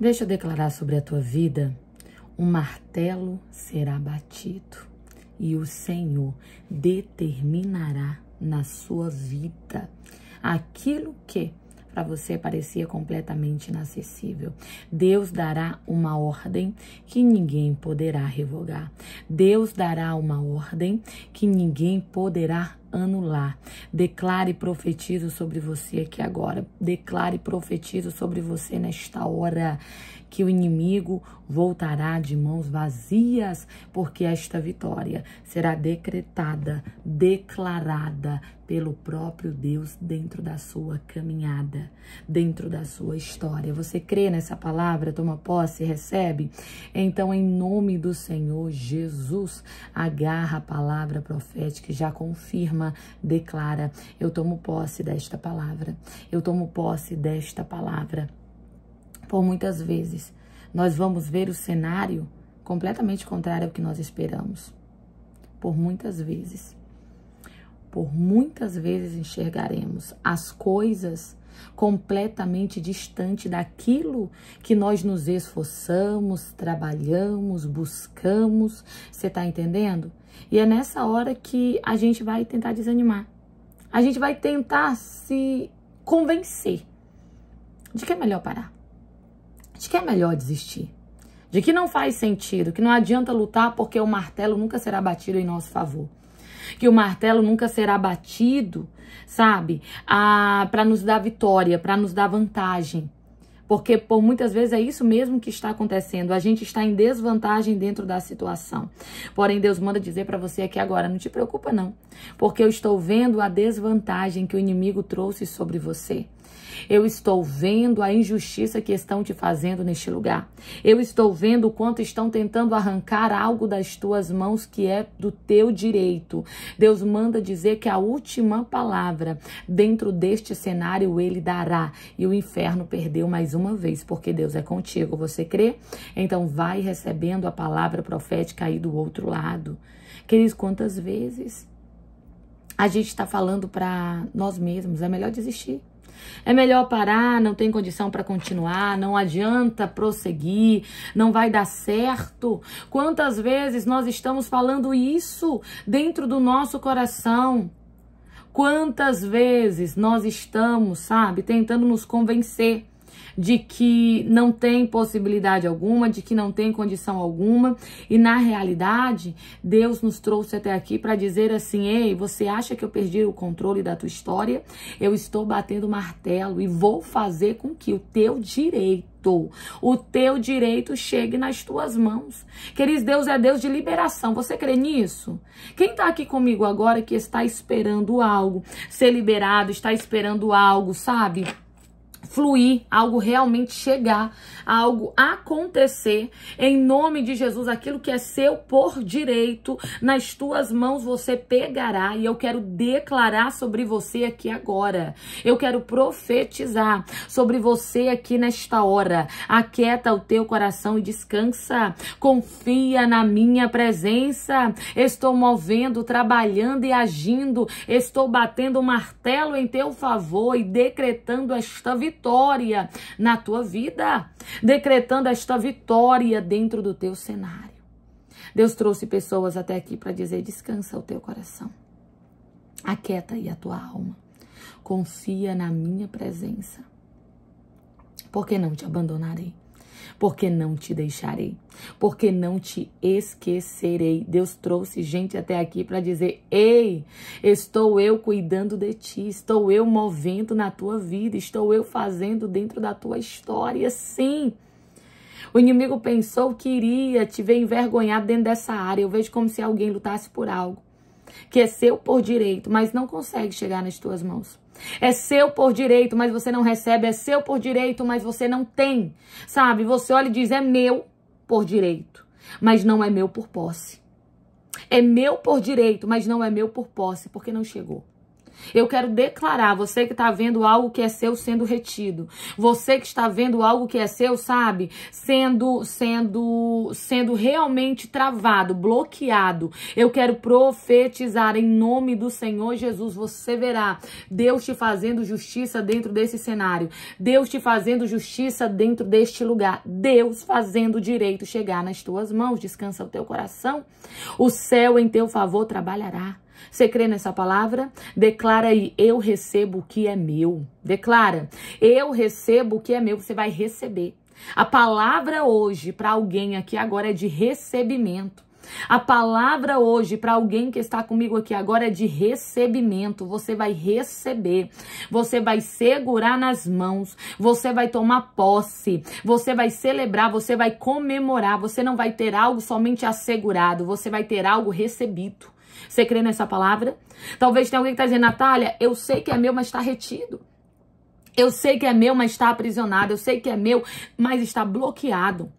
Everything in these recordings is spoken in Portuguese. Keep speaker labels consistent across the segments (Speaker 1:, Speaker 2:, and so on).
Speaker 1: Deixa eu declarar sobre a tua vida: o um martelo será batido e o Senhor determinará na sua vida aquilo que para você parecia completamente inacessível. Deus dará uma ordem que ninguém poderá revogar. Deus dará uma ordem que ninguém poderá anular. Declare e profetizo sobre você aqui agora. Declare e profetizo sobre você nesta hora que o inimigo voltará de mãos vazias, porque esta vitória será decretada, declarada pelo próprio Deus dentro da sua caminhada, dentro da sua história. Você crê nessa palavra, toma posse, recebe? Então, em nome do Senhor Jesus, agarra a palavra profética e já confirma declara: Eu tomo posse desta palavra, eu tomo posse desta palavra. Por muitas vezes, nós vamos ver o cenário completamente contrário ao que nós esperamos. Por muitas vezes. Por muitas vezes enxergaremos as coisas completamente distante daquilo que nós nos esforçamos, trabalhamos, buscamos. Você está entendendo? E é nessa hora que a gente vai tentar desanimar. A gente vai tentar se convencer de que é melhor parar, de que é melhor desistir, de que não faz sentido, que não adianta lutar porque o martelo nunca será batido em nosso favor. Que o martelo nunca será batido, sabe? Ah, para nos dar vitória, para nos dar vantagem. Porque por muitas vezes é isso mesmo que está acontecendo. A gente está em desvantagem dentro da situação. Porém, Deus manda dizer para você aqui agora: não te preocupa, não. Porque eu estou vendo a desvantagem que o inimigo trouxe sobre você. Eu estou vendo a injustiça que estão te fazendo neste lugar. Eu estou vendo o quanto estão tentando arrancar algo das tuas mãos que é do teu direito. Deus manda dizer que a última palavra dentro deste cenário ele dará. E o inferno perdeu mais uma vez, porque Deus é contigo. Você crê? Então vai recebendo a palavra profética aí do outro lado. Queridos, quantas vezes a gente está falando para nós mesmos, é melhor desistir. É melhor parar, não tem condição para continuar, não adianta prosseguir, não vai dar certo. Quantas vezes nós estamos falando isso dentro do nosso coração? Quantas vezes nós estamos, sabe, tentando nos convencer de que não tem possibilidade alguma, de que não tem condição alguma. E na realidade, Deus nos trouxe até aqui para dizer assim: ei, você acha que eu perdi o controle da tua história? Eu estou batendo martelo e vou fazer com que o teu direito o teu direito chegue nas tuas mãos. Queridos, Deus é Deus de liberação. Você crê nisso? Quem está aqui comigo agora que está esperando algo ser liberado, está esperando algo, sabe? fluir, algo realmente chegar, algo acontecer em nome de Jesus, aquilo que é seu por direito, nas tuas mãos você pegará e eu quero declarar sobre você aqui agora. Eu quero profetizar sobre você aqui nesta hora. Aquieta o teu coração e descansa. Confia na minha presença. Estou movendo, trabalhando e agindo. Estou batendo o martelo em teu favor e decretando esta vitória vitória na tua vida, decretando esta vitória dentro do teu cenário. Deus trouxe pessoas até aqui para dizer: descansa o teu coração, aquieta aí a tua alma, confia na minha presença, porque não te abandonarei porque não te deixarei, porque não te esquecerei. Deus trouxe gente até aqui para dizer: Ei, estou eu cuidando de ti, estou eu movendo na tua vida, estou eu fazendo dentro da tua história. Sim. O inimigo pensou que iria te ver envergonhado dentro dessa área. Eu vejo como se alguém lutasse por algo que é seu por direito, mas não consegue chegar nas tuas mãos. É seu por direito, mas você não recebe. É seu por direito, mas você não tem. Sabe? Você olha e diz: é meu por direito, mas não é meu por posse. É meu por direito, mas não é meu por posse, porque não chegou. Eu quero declarar, você que está vendo algo que é seu sendo retido, você que está vendo algo que é seu, sabe, sendo sendo sendo realmente travado, bloqueado. Eu quero profetizar em nome do Senhor Jesus, você verá Deus te fazendo justiça dentro desse cenário, Deus te fazendo justiça dentro deste lugar, Deus fazendo direito chegar nas tuas mãos. Descansa o teu coração. O céu em teu favor trabalhará. Você crê nessa palavra? Declara aí, eu recebo o que é meu. Declara, eu recebo o que é meu, você vai receber. A palavra hoje para alguém aqui agora é de recebimento. A palavra hoje para alguém que está comigo aqui agora é de recebimento. Você vai receber, você vai segurar nas mãos, você vai tomar posse, você vai celebrar, você vai comemorar. Você não vai ter algo somente assegurado, você vai ter algo recebido. Você crê nessa palavra? Talvez tenha alguém que está dizendo, Natália, eu sei que é meu, mas está retido. Eu sei que é meu, mas está aprisionado. Eu sei que é meu, mas está bloqueado.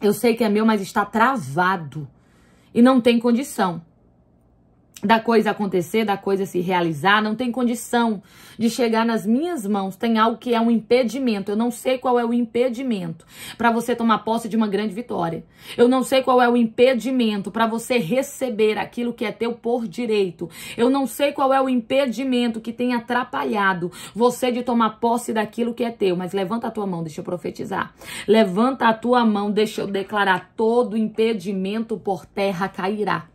Speaker 1: Eu sei que é meu, mas está travado. E não tem condição da coisa acontecer, da coisa se realizar, não tem condição de chegar nas minhas mãos. Tem algo que é um impedimento. Eu não sei qual é o impedimento para você tomar posse de uma grande vitória. Eu não sei qual é o impedimento para você receber aquilo que é teu por direito. Eu não sei qual é o impedimento que tem atrapalhado você de tomar posse daquilo que é teu. Mas levanta a tua mão, deixa eu profetizar. Levanta a tua mão, deixa eu declarar todo impedimento por terra cairá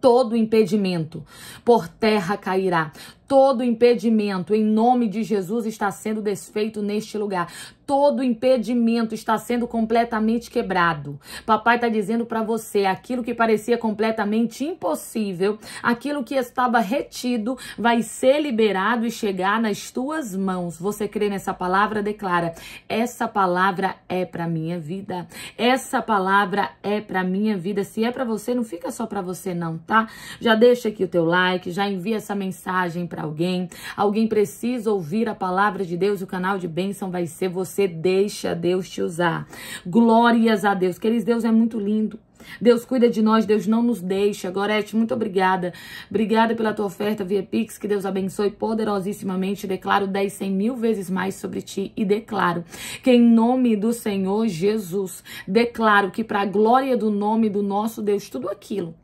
Speaker 1: todo impedimento. Por terra cairá Todo impedimento, em nome de Jesus, está sendo desfeito neste lugar. Todo impedimento está sendo completamente quebrado. Papai está dizendo para você: aquilo que parecia completamente impossível, aquilo que estava retido, vai ser liberado e chegar nas tuas mãos. Você crê nessa palavra? Declara: essa palavra é para minha vida. Essa palavra é para minha vida. Se é para você, não fica só para você, não, tá? Já deixa aqui o teu like, já envia essa mensagem para para alguém, alguém precisa ouvir a palavra de Deus, o canal de bênção vai ser você, deixa Deus te usar. Glórias a Deus. Queridos, Deus é muito lindo. Deus cuida de nós, Deus não nos deixa. Gorete, muito obrigada. Obrigada pela tua oferta via Pix, que Deus abençoe poderosissimamente. Declaro 10, 100 mil vezes mais sobre ti e declaro que em nome do Senhor Jesus, declaro que para a glória do nome do nosso Deus, tudo aquilo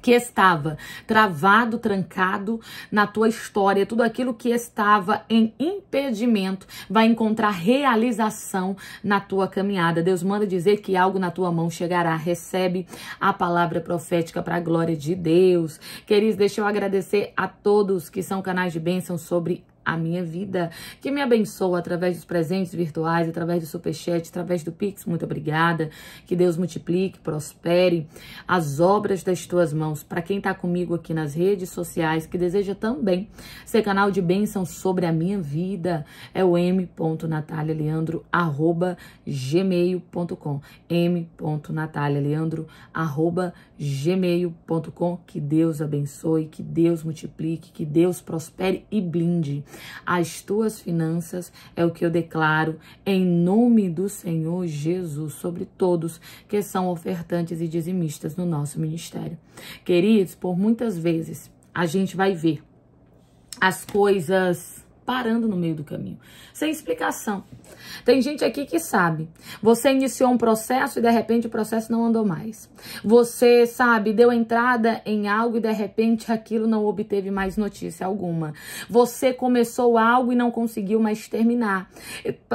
Speaker 1: que estava travado, trancado na tua história, tudo aquilo que estava em impedimento vai encontrar realização na tua caminhada. Deus manda dizer que algo na tua mão chegará. Recebe a palavra profética para a glória de Deus. Queridos, deixa eu agradecer a todos que são canais de bênção sobre a minha vida, que me abençoa através dos presentes virtuais, através do superchat, através do Pix. Muito obrigada. Que Deus multiplique, prospere as obras das tuas mãos. Para quem está comigo aqui nas redes sociais, que deseja também ser canal de bênção sobre a minha vida, é o m.natalialeandro, arroba gmail.com m.natalialeandro, arroba gmail.com Que Deus abençoe, que Deus multiplique, que Deus prospere e blinde as tuas finanças é o que eu declaro em nome do Senhor Jesus sobre todos que são ofertantes e dizimistas no nosso ministério. Queridos, por muitas vezes a gente vai ver as coisas parando no meio do caminho, sem explicação. Tem gente aqui que sabe, você iniciou um processo e de repente o processo não andou mais. Você, sabe, deu entrada em algo e de repente aquilo não obteve mais notícia alguma. Você começou algo e não conseguiu mais terminar.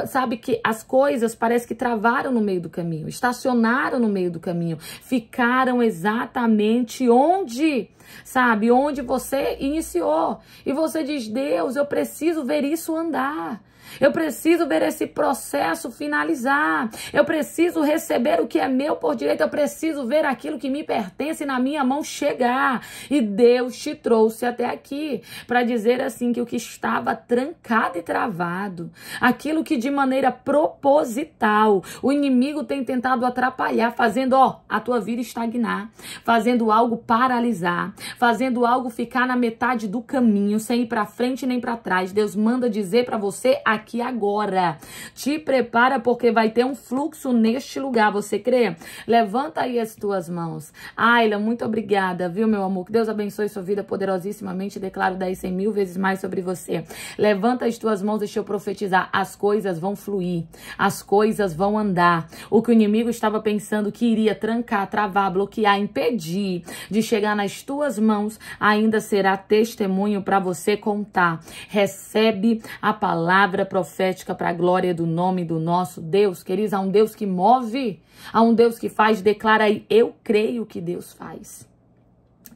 Speaker 1: Sabe que as coisas parece que travaram no meio do caminho, estacionaram no meio do caminho, ficaram exatamente onde, sabe, onde você iniciou. E você diz: "Deus, eu preciso ver isso andar. Eu preciso ver esse processo finalizar. Eu preciso receber o que é meu por direito. Eu preciso ver aquilo que me pertence na minha mão chegar. E Deus te trouxe até aqui para dizer assim que o que estava trancado e travado, aquilo que de maneira proposital o inimigo tem tentado atrapalhar, fazendo ó, a tua vida estagnar, fazendo algo paralisar, fazendo algo ficar na metade do caminho, sem ir para frente nem para trás. Deus manda dizer para você aqui agora. Te prepara porque vai ter um fluxo neste lugar, você crê? Levanta aí as tuas mãos. Ayla, muito obrigada, viu, meu amor? Que Deus abençoe sua vida poderosíssimamente. Declaro daí cem mil vezes mais sobre você. Levanta as tuas mãos, deixa eu profetizar. As coisas vão fluir, as coisas vão andar. O que o inimigo estava pensando que iria trancar, travar, bloquear, impedir de chegar nas tuas mãos, ainda será testemunho para você contar. Recebe a palavra palavra profética para a glória do nome do nosso Deus. Queridos, há um Deus que move, há um Deus que faz. Declara aí, eu creio que Deus faz.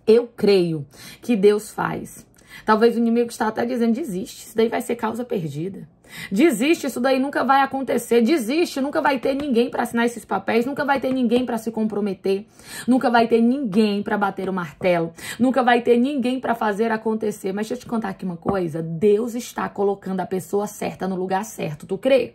Speaker 1: Eu creio que Deus faz. Talvez o inimigo está até dizendo, desiste, isso daí vai ser causa perdida. Desiste, isso daí nunca vai acontecer. Desiste, nunca vai ter ninguém para assinar esses papéis, nunca vai ter ninguém para se comprometer, nunca vai ter ninguém para bater o martelo, nunca vai ter ninguém para fazer acontecer. Mas deixa eu te contar aqui uma coisa, Deus está colocando a pessoa certa no lugar certo, tu crê?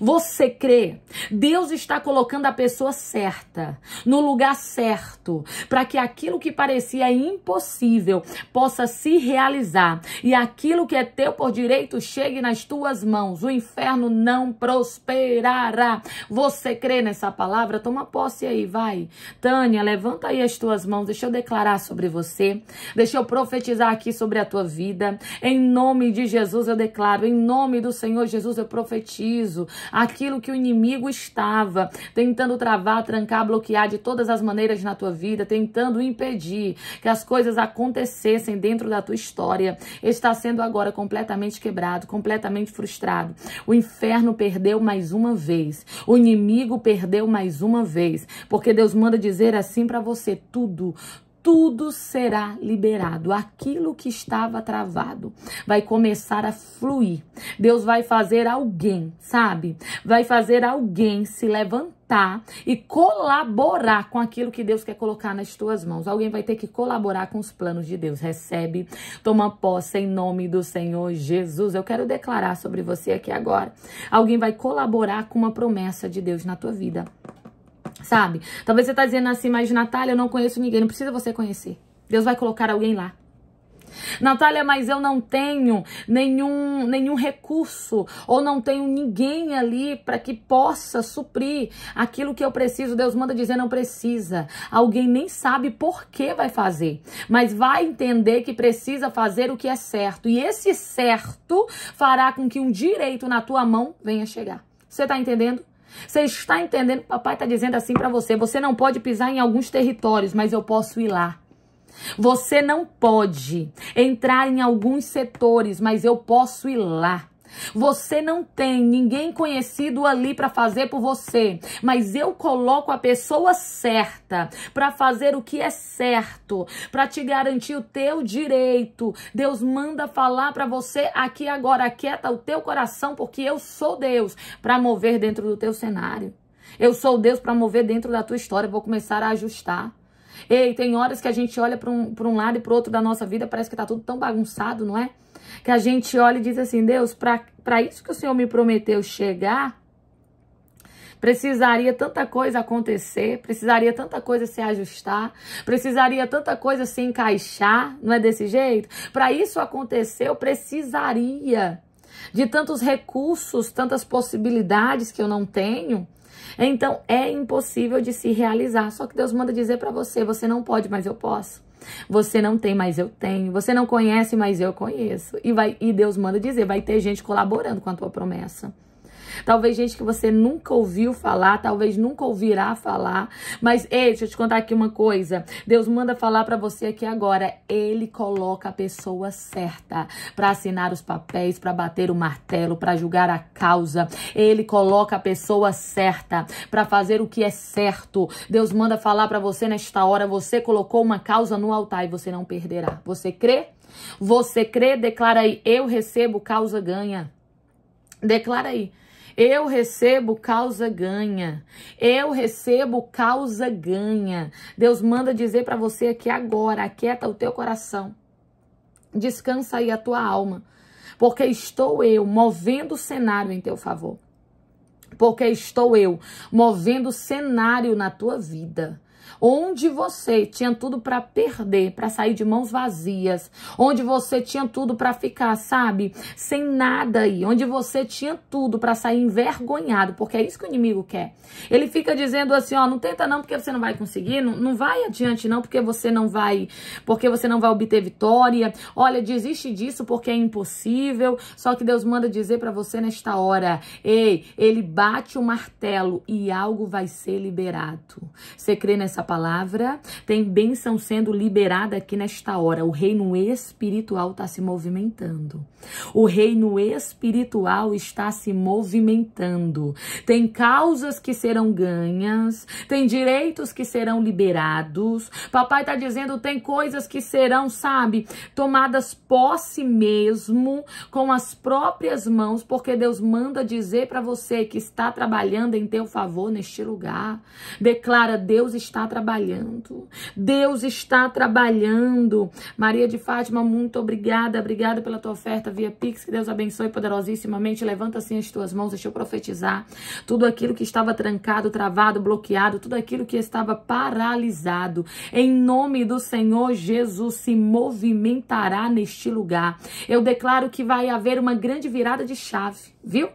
Speaker 1: Você crê? Deus está colocando a pessoa certa, no lugar certo, para que aquilo que parecia impossível possa se realizar e aquilo que é teu por direito chegue nas tuas mãos. O inferno não prosperará. Você crê nessa palavra? Toma posse aí, vai. Tânia, levanta aí as tuas mãos. Deixa eu declarar sobre você. Deixa eu profetizar aqui sobre a tua vida. Em nome de Jesus eu declaro, em nome do Senhor Jesus eu profetizo aquilo que o inimigo estava tentando travar, trancar, bloquear de todas as maneiras na tua vida, tentando impedir que as coisas acontecessem dentro da tua história, está sendo agora completamente quebrado, completamente frustrado. O inferno perdeu mais uma vez. O inimigo perdeu mais uma vez, porque Deus manda dizer assim para você tudo tudo será liberado. Aquilo que estava travado vai começar a fluir. Deus vai fazer alguém, sabe? Vai fazer alguém se levantar e colaborar com aquilo que Deus quer colocar nas tuas mãos. Alguém vai ter que colaborar com os planos de Deus. Recebe, toma posse em nome do Senhor Jesus. Eu quero declarar sobre você aqui agora. Alguém vai colaborar com uma promessa de Deus na tua vida. Sabe? Talvez você tá dizendo assim, mas Natália, eu não conheço ninguém. Não precisa você conhecer. Deus vai colocar alguém lá. Natália, mas eu não tenho nenhum, nenhum recurso ou não tenho ninguém ali para que possa suprir aquilo que eu preciso. Deus manda dizer não precisa. Alguém nem sabe por que vai fazer, mas vai entender que precisa fazer o que é certo. E esse certo fará com que um direito na tua mão venha chegar. Você está entendendo? Você está entendendo? Papai está dizendo assim para você: você não pode pisar em alguns territórios, mas eu posso ir lá. Você não pode entrar em alguns setores, mas eu posso ir lá. Você não tem ninguém conhecido ali para fazer por você, mas eu coloco a pessoa certa para fazer o que é certo, para te garantir o teu direito. Deus manda falar para você aqui agora, quieta o teu coração, porque eu sou Deus para mover dentro do teu cenário. Eu sou Deus para mover dentro da tua história, vou começar a ajustar. Ei, tem horas que a gente olha para um, pra um lado e para outro da nossa vida, parece que tá tudo tão bagunçado, não é? Que a gente olha e diz assim, Deus, para isso que o Senhor me prometeu chegar, precisaria tanta coisa acontecer, precisaria tanta coisa se ajustar, precisaria tanta coisa se encaixar, não é desse jeito? Para isso acontecer, eu precisaria de tantos recursos, tantas possibilidades que eu não tenho. Então é impossível de se realizar. Só que Deus manda dizer para você, você não pode, mas eu posso. Você não tem, mas eu tenho. Você não conhece, mas eu conheço. E, vai, e Deus manda dizer, vai ter gente colaborando com a tua promessa. Talvez gente que você nunca ouviu falar, talvez nunca ouvirá falar. Mas, ei, deixa eu te contar aqui uma coisa. Deus manda falar para você aqui agora. Ele coloca a pessoa certa para assinar os papéis, para bater o martelo, para julgar a causa. Ele coloca a pessoa certa para fazer o que é certo. Deus manda falar para você nesta hora. Você colocou uma causa no altar e você não perderá. Você crê? Você crê? Declara aí. Eu recebo causa ganha. Declara aí. Eu recebo causa ganha. Eu recebo causa ganha. Deus manda dizer para você aqui agora, aquieta o teu coração. Descansa aí a tua alma, porque estou eu movendo o cenário em teu favor. Porque estou eu movendo o cenário na tua vida onde você tinha tudo para perder, para sair de mãos vazias, onde você tinha tudo para ficar, sabe, sem nada aí, onde você tinha tudo para sair envergonhado, porque é isso que o inimigo quer. Ele fica dizendo assim, ó, não tenta não porque você não vai conseguir, não, não vai adiante não porque você não vai, porque você não vai obter vitória. Olha, desiste disso porque é impossível. Só que Deus manda dizer para você nesta hora, ei, ele bate o martelo e algo vai ser liberado. Você crê nessa essa palavra, tem bênção sendo liberada aqui nesta hora. O reino espiritual está se movimentando. O reino espiritual está se movimentando. Tem causas que serão ganhas, tem direitos que serão liberados. Papai está dizendo: tem coisas que serão, sabe, tomadas posse mesmo com as próprias mãos, porque Deus manda dizer para você que está trabalhando em teu favor neste lugar. Declara: Deus está está trabalhando. Deus está trabalhando. Maria de Fátima, muito obrigada. Obrigada pela tua oferta via Pix. Que Deus abençoe poderosíssimamente. Levanta assim as tuas mãos. Deixa eu profetizar. Tudo aquilo que estava trancado, travado, bloqueado, tudo aquilo que estava paralisado, em nome do Senhor Jesus, se movimentará neste lugar. Eu declaro que vai haver uma grande virada de chave viu?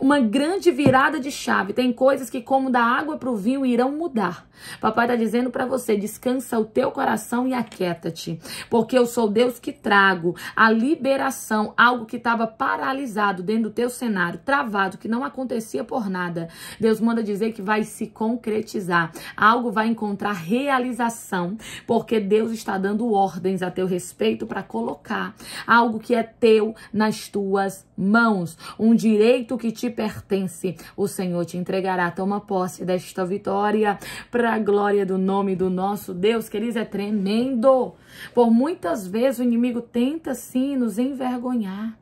Speaker 1: Uma grande virada de chave. Tem coisas que, como da água para o vinho, irão mudar. Papai está dizendo para você: descansa o teu coração e aquieta-te, porque eu sou Deus que trago a liberação, algo que estava paralisado dentro do teu cenário, travado, que não acontecia por nada. Deus manda dizer que vai se concretizar, algo vai encontrar realização, porque Deus está dando ordens a teu respeito para colocar algo que é teu nas tuas mãos. Um dia direito que te pertence. O Senhor te entregará. Toma posse desta vitória para a glória do nome do nosso Deus. Queridos, é tremendo. Por muitas vezes o inimigo tenta sim nos envergonhar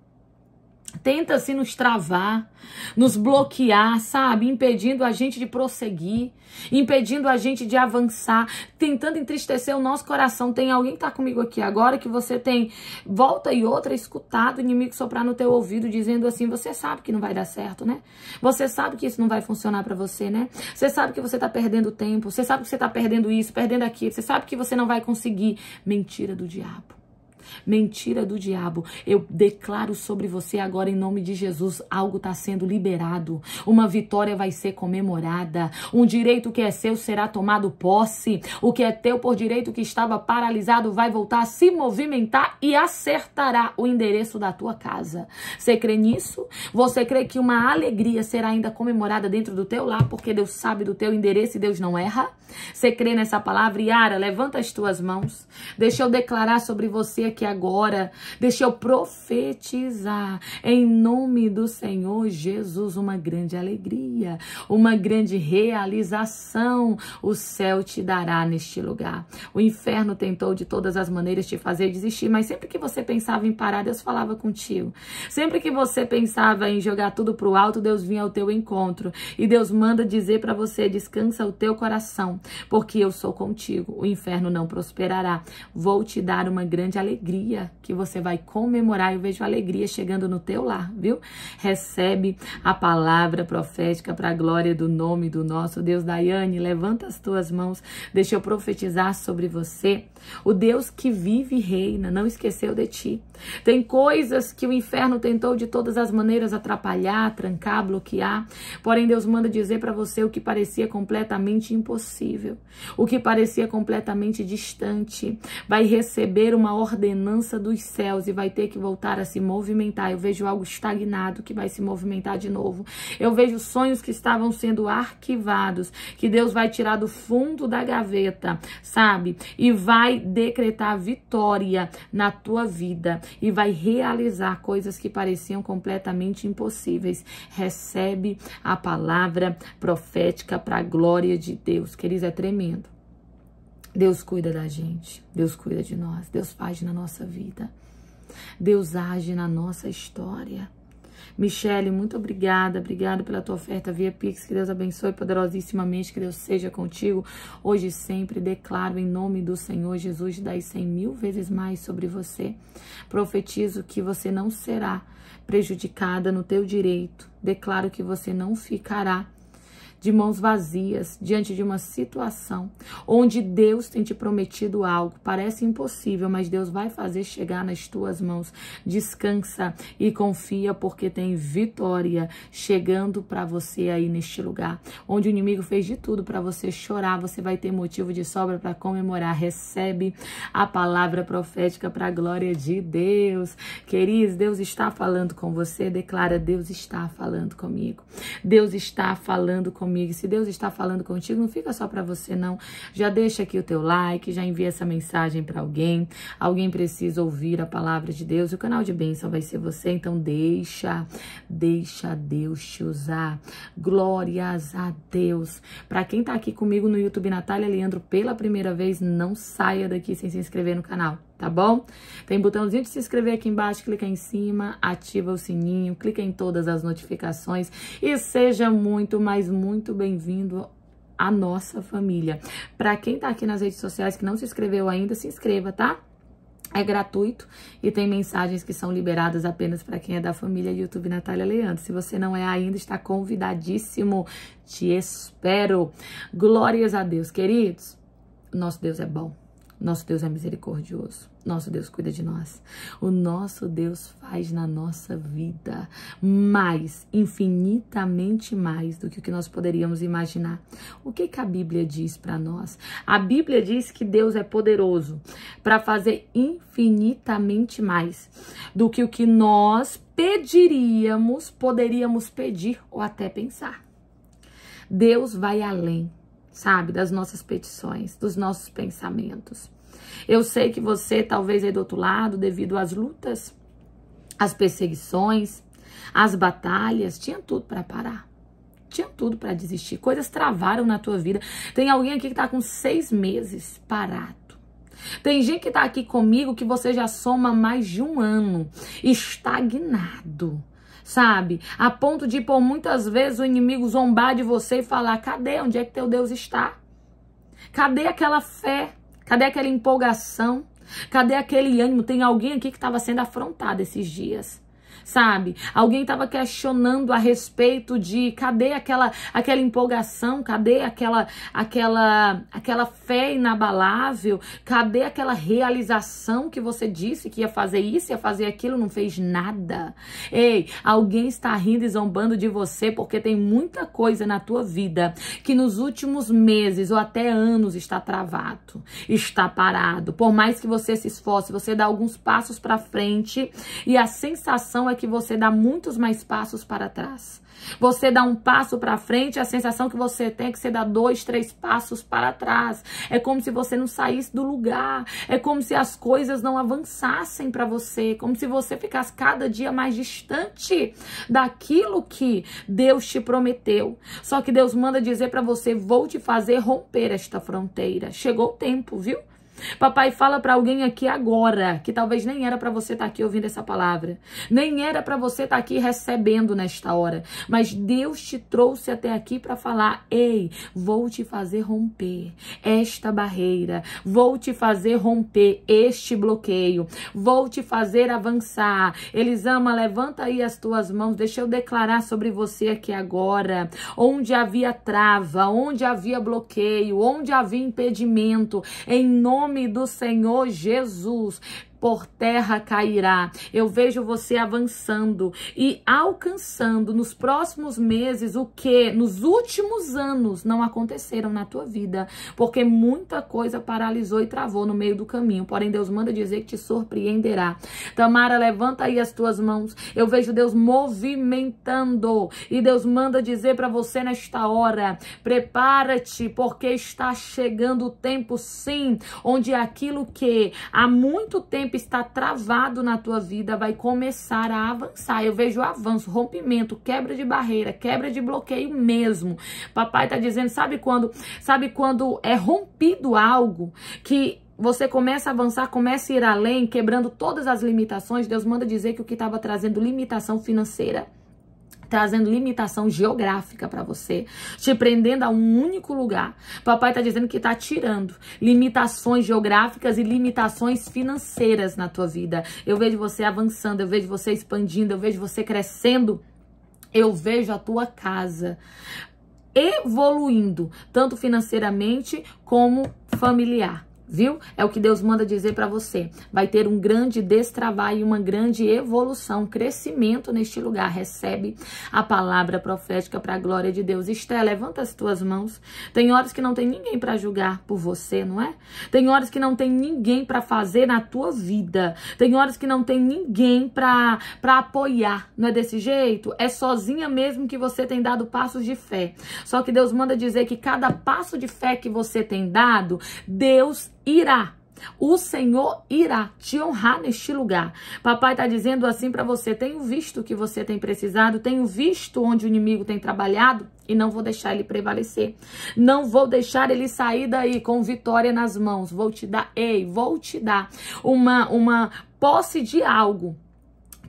Speaker 1: tenta se assim, nos travar, nos bloquear, sabe? Impedindo a gente de prosseguir, impedindo a gente de avançar, tentando entristecer o nosso coração. Tem alguém que tá comigo aqui agora que você tem volta e outra escutado o inimigo soprar no teu ouvido dizendo assim: "Você sabe que não vai dar certo, né? Você sabe que isso não vai funcionar para você, né? Você sabe que você tá perdendo tempo, você sabe que você tá perdendo isso, perdendo aquilo, você sabe que você não vai conseguir". Mentira do diabo mentira do diabo. Eu declaro sobre você agora, em nome de Jesus, algo está sendo liberado. Uma vitória vai ser comemorada. Um direito que é seu será tomado posse. O que é teu por direito que estava paralisado vai voltar a se movimentar e acertará o endereço da tua casa. Você crê nisso? Você crê que uma alegria será ainda comemorada dentro do teu lar, porque Deus sabe do teu endereço e Deus não erra? Você crê nessa palavra? Yara, levanta as tuas mãos. Deixa eu declarar sobre você aqui aqui agora. Deixa eu profetizar em nome do Senhor Jesus uma grande alegria, uma grande realização. O céu te dará neste lugar. O inferno tentou de todas as maneiras te fazer desistir, mas sempre que você pensava em parar, Deus falava contigo. Sempre que você pensava em jogar tudo pro alto, Deus vinha ao teu encontro. E Deus manda dizer para você: descansa o teu coração, porque eu sou contigo. O inferno não prosperará. Vou te dar uma grande alegria alegria que você vai comemorar. Eu vejo alegria chegando no teu lar, viu? Recebe a palavra profética para a glória do nome do nosso Deus. Daiane, levanta as tuas mãos. Deixa eu profetizar sobre você. O Deus que vive e reina não esqueceu de ti. Tem coisas que o inferno tentou de todas as maneiras atrapalhar, trancar, bloquear. Porém, Deus manda dizer para você o que parecia completamente impossível, o que parecia completamente distante. Vai receber uma ordenança dos céus e vai ter que voltar a se movimentar. Eu vejo algo estagnado que vai se movimentar de novo. Eu vejo sonhos que estavam sendo arquivados, que Deus vai tirar do fundo da gaveta, sabe? E vai decretar vitória na tua vida e vai realizar coisas que pareciam completamente impossíveis. Recebe a palavra profética para a glória de Deus. Queridos, é tremendo. Deus cuida da gente, Deus cuida de nós, Deus faz na nossa vida, Deus age na nossa história. Michele, muito obrigada, obrigada pela tua oferta via Pix, que Deus abençoe poderosíssimamente, que Deus seja contigo hoje e sempre. Declaro em nome do Senhor Jesus, dai cem mil vezes mais sobre você. Profetizo que você não será prejudicada no teu direito. Declaro que você não ficará de mãos vazias, diante de uma situação onde Deus tem te prometido algo. Parece impossível, mas Deus vai fazer chegar nas tuas mãos. Descansa e confia, porque tem vitória chegando para você aí neste lugar, onde o inimigo fez de tudo para você chorar. Você vai ter motivo de sobra para comemorar. Recebe a palavra profética para a glória de Deus. Queridos, Deus está falando com você. Declara: Deus está falando comigo. Deus está falando comigo comigo. Se Deus está falando contigo, não fica só para você não. Já deixa aqui o teu like, já envia essa mensagem para alguém. Alguém precisa ouvir a palavra de Deus. E o canal de bênção vai ser você, então deixa, deixa Deus te usar. Glórias a Deus. Para quem tá aqui comigo no YouTube Natália Leandro pela primeira vez, não saia daqui sem se inscrever no canal tá bom? Tem botãozinho de se inscrever aqui embaixo, clica em cima, ativa o sininho, clica em todas as notificações e seja muito, mas muito bem-vindo à nossa família. Para quem tá aqui nas redes sociais que não se inscreveu ainda, se inscreva, tá? É gratuito e tem mensagens que são liberadas apenas para quem é da família YouTube Natália Leandro. Se você não é ainda, está convidadíssimo. Te espero. Glórias a Deus, queridos. Nosso Deus é bom. Nosso Deus é misericordioso. Nosso Deus cuida de nós. O nosso Deus faz na nossa vida mais, infinitamente mais do que o que nós poderíamos imaginar. O que, que a Bíblia diz para nós? A Bíblia diz que Deus é poderoso para fazer infinitamente mais do que o que nós pediríamos, poderíamos pedir ou até pensar. Deus vai além sabe? Das nossas petições, dos nossos pensamentos. Eu sei que você, talvez aí do outro lado, devido às lutas, às perseguições, às batalhas, tinha tudo para parar. Tinha tudo para desistir. Coisas travaram na tua vida. Tem alguém aqui que tá com seis meses parado. Tem gente que está aqui comigo que você já soma mais de um ano estagnado, sabe? A ponto de, por muitas vezes, o inimigo zombar de você e falar: cadê? Onde é que teu Deus está? Cadê aquela fé? Cadê aquela empolgação? Cadê aquele ânimo? Tem alguém aqui que estava sendo afrontado esses dias sabe? Alguém estava questionando a respeito de cadê aquela aquela empolgação, cadê aquela aquela aquela fé inabalável, cadê aquela realização que você disse que ia fazer isso, ia fazer aquilo, não fez nada. Ei, alguém está rindo e zombando de você porque tem muita coisa na tua vida que nos últimos meses ou até anos está travado, está parado. Por mais que você se esforce, você dá alguns passos para frente e a sensação é que você dá muitos mais passos para trás. Você dá um passo para frente, a sensação que você tem é que você dá dois, três passos para trás. É como se você não saísse do lugar. É como se as coisas não avançassem para você. Como se você ficasse cada dia mais distante daquilo que Deus te prometeu. Só que Deus manda dizer para você: vou te fazer romper esta fronteira. Chegou o tempo, viu? Papai, fala para alguém aqui agora, que talvez nem era para você estar tá aqui ouvindo essa palavra, nem era para você estar tá aqui recebendo nesta hora, mas Deus te trouxe até aqui para falar: "Ei, vou te fazer romper esta barreira, vou te fazer romper este bloqueio, vou te fazer avançar". Elisama, levanta aí as tuas mãos, deixa eu declarar sobre você aqui agora, onde havia trava, onde havia bloqueio, onde havia impedimento, em nome nome do Senhor Jesus por terra cairá. Eu vejo você avançando e alcançando nos próximos meses o que nos últimos anos não aconteceram na tua vida, porque muita coisa paralisou e travou no meio do caminho. Porém, Deus manda dizer que te surpreenderá. Tamara, levanta aí as tuas mãos. Eu vejo Deus movimentando e Deus manda dizer para você nesta hora: prepara-te, porque está chegando o tempo, sim, onde aquilo que há muito tempo tempo está travado na tua vida vai começar a avançar. Eu vejo avanço, rompimento, quebra de barreira, quebra de bloqueio mesmo. Papai está dizendo, sabe quando, sabe quando é rompido algo que você começa a avançar, começa a ir além, quebrando todas as limitações. Deus manda dizer que o que estava trazendo limitação financeira trazendo limitação geográfica para você, te prendendo a um único lugar. Papai está dizendo que está tirando limitações geográficas e limitações financeiras na tua vida. Eu vejo você avançando, eu vejo você expandindo, eu vejo você crescendo. Eu vejo a tua casa evoluindo, tanto financeiramente como familiar viu? É o que Deus manda dizer para você. Vai ter um grande destravar e uma grande evolução, crescimento neste lugar. Recebe a palavra profética para a glória de Deus. Esté, levanta as tuas mãos. Tem horas que não tem ninguém para julgar por você, não é? Tem horas que não tem ninguém para fazer na tua vida. Tem horas que não tem ninguém para para apoiar. Não é desse jeito? É sozinha mesmo que você tem dado passos de fé. Só que Deus manda dizer que cada passo de fé que você tem dado, Deus irá. O Senhor irá te honrar neste lugar. Papai está dizendo assim para você: tenho visto o que você tem precisado, tenho visto onde o inimigo tem trabalhado e não vou deixar ele prevalecer. Não vou deixar ele sair daí com vitória nas mãos. Vou te dar, ei, vou te dar uma, uma posse de algo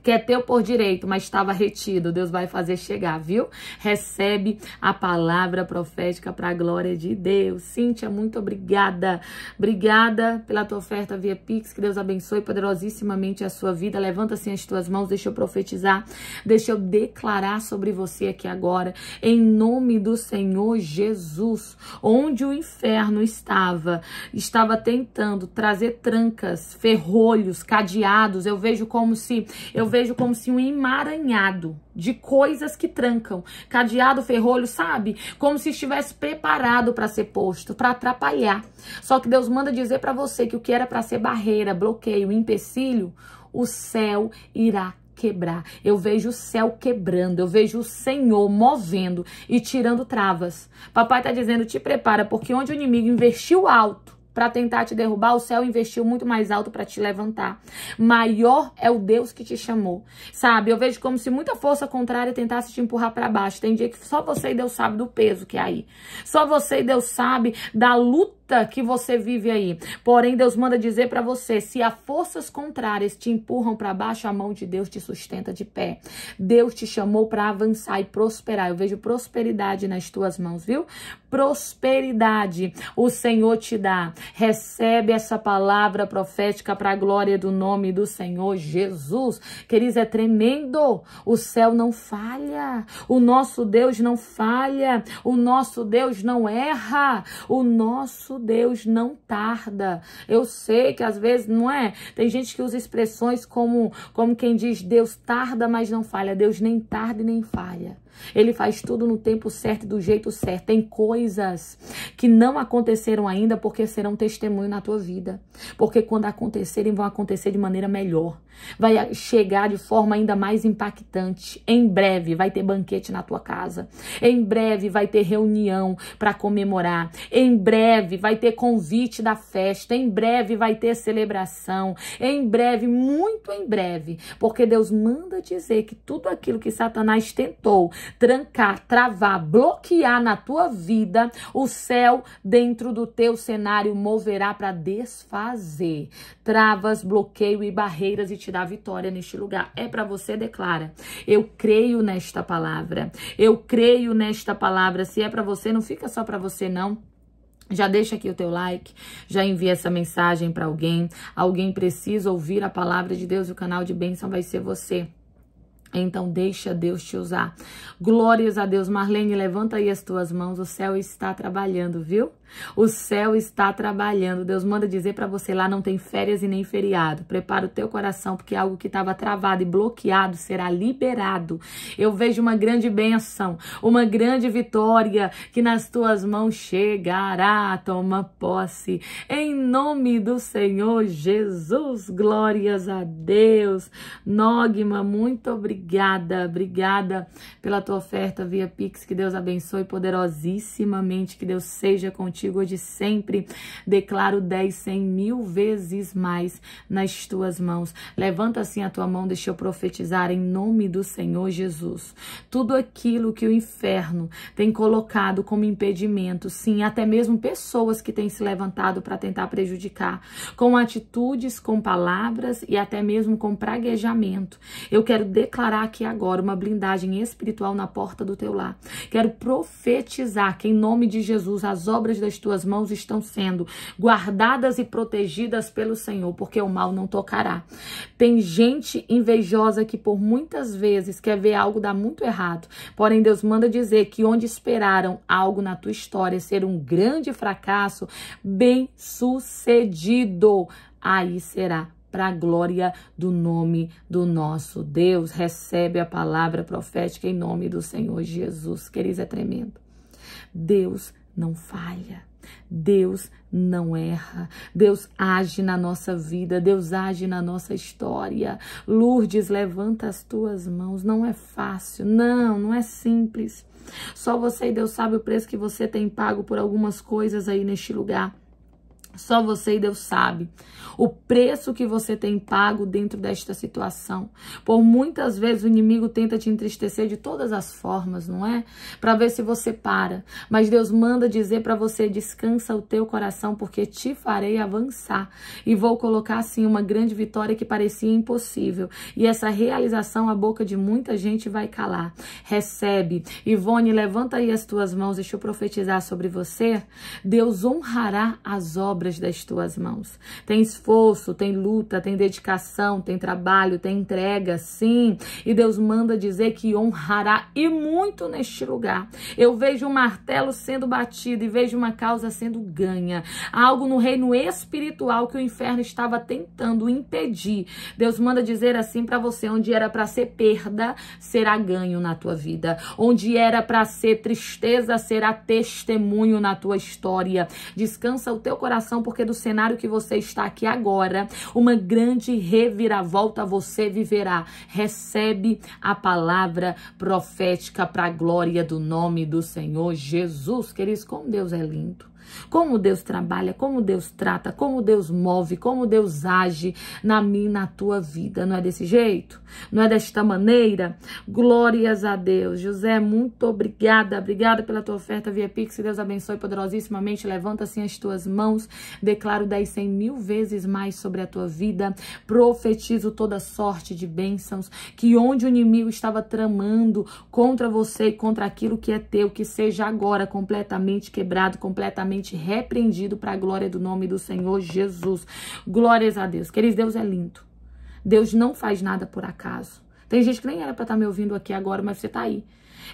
Speaker 1: que é teu por direito, mas estava retido. Deus vai fazer chegar, viu? Recebe a palavra profética para a glória de Deus. Cíntia, muito obrigada. Obrigada pela tua oferta via Pix. Que Deus abençoe poderosíssimamente a sua vida. Levanta assim as tuas mãos, deixa eu profetizar, deixa eu declarar sobre você aqui agora, em nome do Senhor Jesus. Onde o inferno estava, estava tentando trazer trancas, ferrolhos, cadeados. Eu vejo como se eu vejo como se um emaranhado de coisas que trancam, cadeado, ferrolho, sabe? Como se estivesse preparado para ser posto, para atrapalhar. Só que Deus manda dizer para você que o que era para ser barreira, bloqueio, empecilho, o céu irá quebrar. Eu vejo o céu quebrando, eu vejo o Senhor movendo e tirando travas. Papai está dizendo: "Te prepara, porque onde o inimigo investiu alto, para tentar te derrubar, o céu investiu muito mais alto para te levantar. Maior é o Deus que te chamou. Sabe? Eu vejo como se muita força contrária tentasse te empurrar para baixo. Tem dia que só você e Deus sabe do peso que é aí. Só você e Deus sabe da luta luta que você vive aí. Porém, Deus manda dizer para você, se há forças contrárias te empurram para baixo, a mão de Deus te sustenta de pé. Deus te chamou para avançar e prosperar. Eu vejo prosperidade nas tuas mãos, viu? Prosperidade o Senhor te dá. Recebe essa palavra profética para a glória do nome do Senhor Jesus. Queridos, é tremendo. O céu não falha. O nosso Deus não falha. O nosso Deus não erra. O nosso Deus não tarda. Eu sei que às vezes, não é? Tem gente que usa expressões como, como quem diz, Deus tarda, mas não falha. Deus nem tarda e nem falha. Ele faz tudo no tempo certo e do jeito certo. Tem coisas que não aconteceram ainda porque serão testemunho na tua vida. Porque quando acontecerem, vão acontecer de maneira melhor. Vai chegar de forma ainda mais impactante. Em breve vai ter banquete na tua casa. Em breve vai ter reunião para comemorar. Em breve vai ter convite da festa. Em breve vai ter celebração. Em breve, muito em breve, porque Deus manda dizer que tudo aquilo que Satanás tentou trancar, travar, bloquear na tua vida, o céu dentro do teu cenário moverá para desfazer travas, bloqueio e barreiras e tirar vitória neste lugar. É para você, declara. Eu creio nesta palavra. Eu creio nesta palavra. Se é para você, não fica só para você não. Já deixa aqui o teu like, já envia essa mensagem para alguém. Alguém precisa ouvir a palavra de Deus e o canal de bênção vai ser você. Então deixa Deus te usar. Glórias a Deus. Marlene, levanta aí as tuas mãos. O céu está trabalhando, viu? O céu está trabalhando. Deus manda dizer para você lá não tem férias e nem feriado. Prepara o teu coração porque algo que estava travado e bloqueado será liberado. Eu vejo uma grande bênção, uma grande vitória que nas tuas mãos chegará. Toma posse. Em nome do Senhor Jesus. Glórias a Deus. Nogma, muito obrigada Obrigada, obrigada pela tua oferta via Pix. Que Deus abençoe poderosíssimamente. Que Deus seja contigo hoje sempre. Declaro 10, 100 mil vezes mais nas tuas mãos. Levanta assim a tua mão, deixa eu profetizar em nome do Senhor Jesus. Tudo aquilo que o inferno tem colocado como impedimento, sim, até mesmo pessoas que têm se levantado para tentar prejudicar, com atitudes, com palavras e até mesmo com praguejamento. Eu quero declarar declarar aqui agora uma blindagem espiritual na porta do teu lar. Quero profetizar que, em nome de Jesus, as obras das tuas mãos estão sendo guardadas e protegidas pelo Senhor, porque o mal não tocará. Tem gente invejosa que, por muitas vezes, quer ver algo dar muito errado. Porém, Deus manda dizer que onde esperaram algo na tua história ser um grande fracasso, bem sucedido aí será para a glória do nome do nosso Deus. Recebe a palavra profética em nome do Senhor Jesus. Queridos, é tremendo. Deus não falha. Deus não erra. Deus age na nossa vida, Deus age na nossa história. Lourdes, levanta as tuas mãos. Não é fácil, não, não é simples. Só você e Deus sabe o preço que você tem pago por algumas coisas aí neste lugar. Só você e Deus sabe o preço que você tem pago dentro desta situação. Por muitas vezes o inimigo tenta te entristecer de todas as formas, não é? Para ver se você para. Mas Deus manda dizer para você: descansa o teu coração, porque te farei avançar e vou colocar assim uma grande vitória que parecia impossível. E essa realização a boca de muita gente vai calar. Recebe. Ivone, levanta aí as tuas mãos, deixa eu profetizar sobre você. Deus honrará as obras obras das tuas mãos. Tem esforço, tem luta, tem dedicação, tem trabalho, tem entrega, sim. E Deus manda dizer que honrará e muito neste lugar. Eu vejo um martelo sendo batido e vejo uma causa sendo ganha. Algo no reino espiritual que o inferno estava tentando impedir. Deus manda dizer assim para você: onde era para ser perda, será ganho na tua vida. Onde era para ser tristeza, será testemunho na tua história. Descansa o teu coração porque do cenário que você está aqui agora, uma grande reviravolta você viverá. Recebe a palavra profética para a glória do nome do Senhor Jesus. Queridos, com Deus é lindo. Como Deus trabalha, como Deus trata, como Deus move, como Deus age na minha na tua vida. Não é desse jeito? Não é desta maneira? Glórias a Deus. José, muito obrigada. Obrigada pela tua oferta via Pix. Deus abençoe poderosíssimamente. Levanta assim as tuas mãos. Declaro 10, 100 mil vezes mais sobre a tua vida. Profetizo toda sorte de bênçãos. Que onde o inimigo estava tramando contra você e contra aquilo que é teu, que seja agora completamente quebrado, completamente repreendido para a glória do nome do Senhor Jesus. Glórias a Deus. Queridos, Deus é lindo. Deus não faz nada por acaso. Tem gente que nem era para estar tá me ouvindo aqui agora, mas você está aí.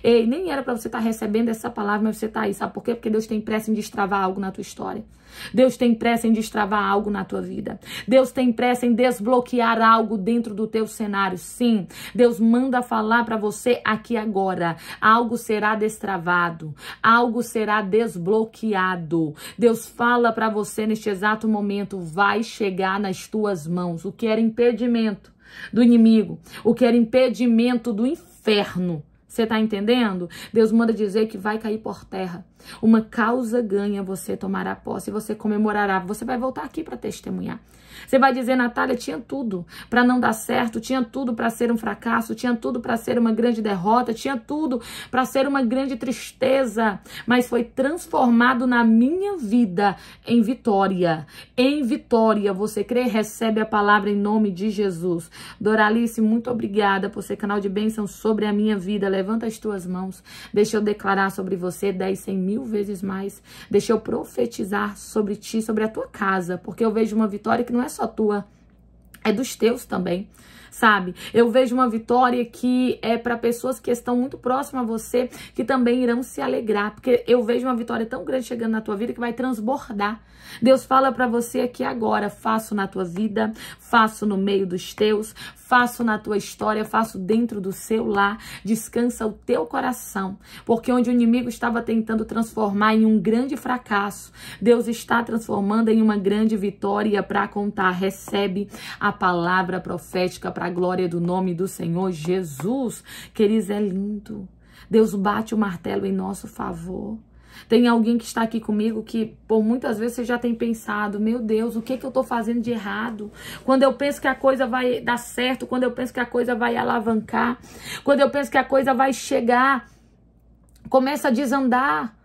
Speaker 1: Ei, nem era para você estar tá recebendo essa palavra, mas você está aí. Sabe por quê? Porque Deus tem pressa em destravar algo na tua história. Deus tem pressa em destravar algo na tua vida. Deus tem pressa em desbloquear algo dentro do teu cenário. Sim, Deus manda falar para você aqui agora. Algo será destravado, algo será desbloqueado. Deus fala para você neste exato momento, vai chegar nas tuas mãos. O que era impedimento do inimigo, o que era impedimento do inferno, você está entendendo? Deus manda dizer que vai cair por terra. Uma causa ganha, você tomará posse, você comemorará, você vai voltar aqui para testemunhar. Você vai dizer, Natália, tinha tudo para não dar certo, tinha tudo para ser um fracasso, tinha tudo para ser uma grande derrota, tinha tudo para ser uma grande tristeza, mas foi transformado na minha vida em vitória. Em vitória, você crê, recebe a palavra em nome de Jesus. Doralice, muito obrigada por ser canal de bênção sobre a minha vida. Levanta as tuas mãos, deixa eu declarar sobre você dez, cem mil vezes mais. Deixa eu profetizar sobre ti, sobre a tua casa, porque eu vejo uma vitória que não é não é só tua, é dos teus também sabe? Eu vejo uma vitória que é para pessoas que estão muito próximas a você, que também irão se alegrar, porque eu vejo uma vitória tão grande chegando na tua vida que vai transbordar. Deus fala para você aqui agora, faço na tua vida, faço no meio dos teus, faço na tua história, faço dentro do seu lar, descansa o teu coração, porque onde o inimigo estava tentando transformar em um grande fracasso, Deus está transformando em uma grande vitória para contar. Recebe a palavra profética para a glória do nome do Senhor Jesus. Queridos, é lindo. Deus bate o martelo em nosso favor. Tem alguém que está aqui comigo que, por muitas vezes, você já tem pensado, meu Deus, o que, é que eu estou fazendo de errado? Quando eu penso que a coisa vai dar certo, quando eu penso que a coisa vai alavancar, quando eu penso que a coisa vai chegar, começa a desandar,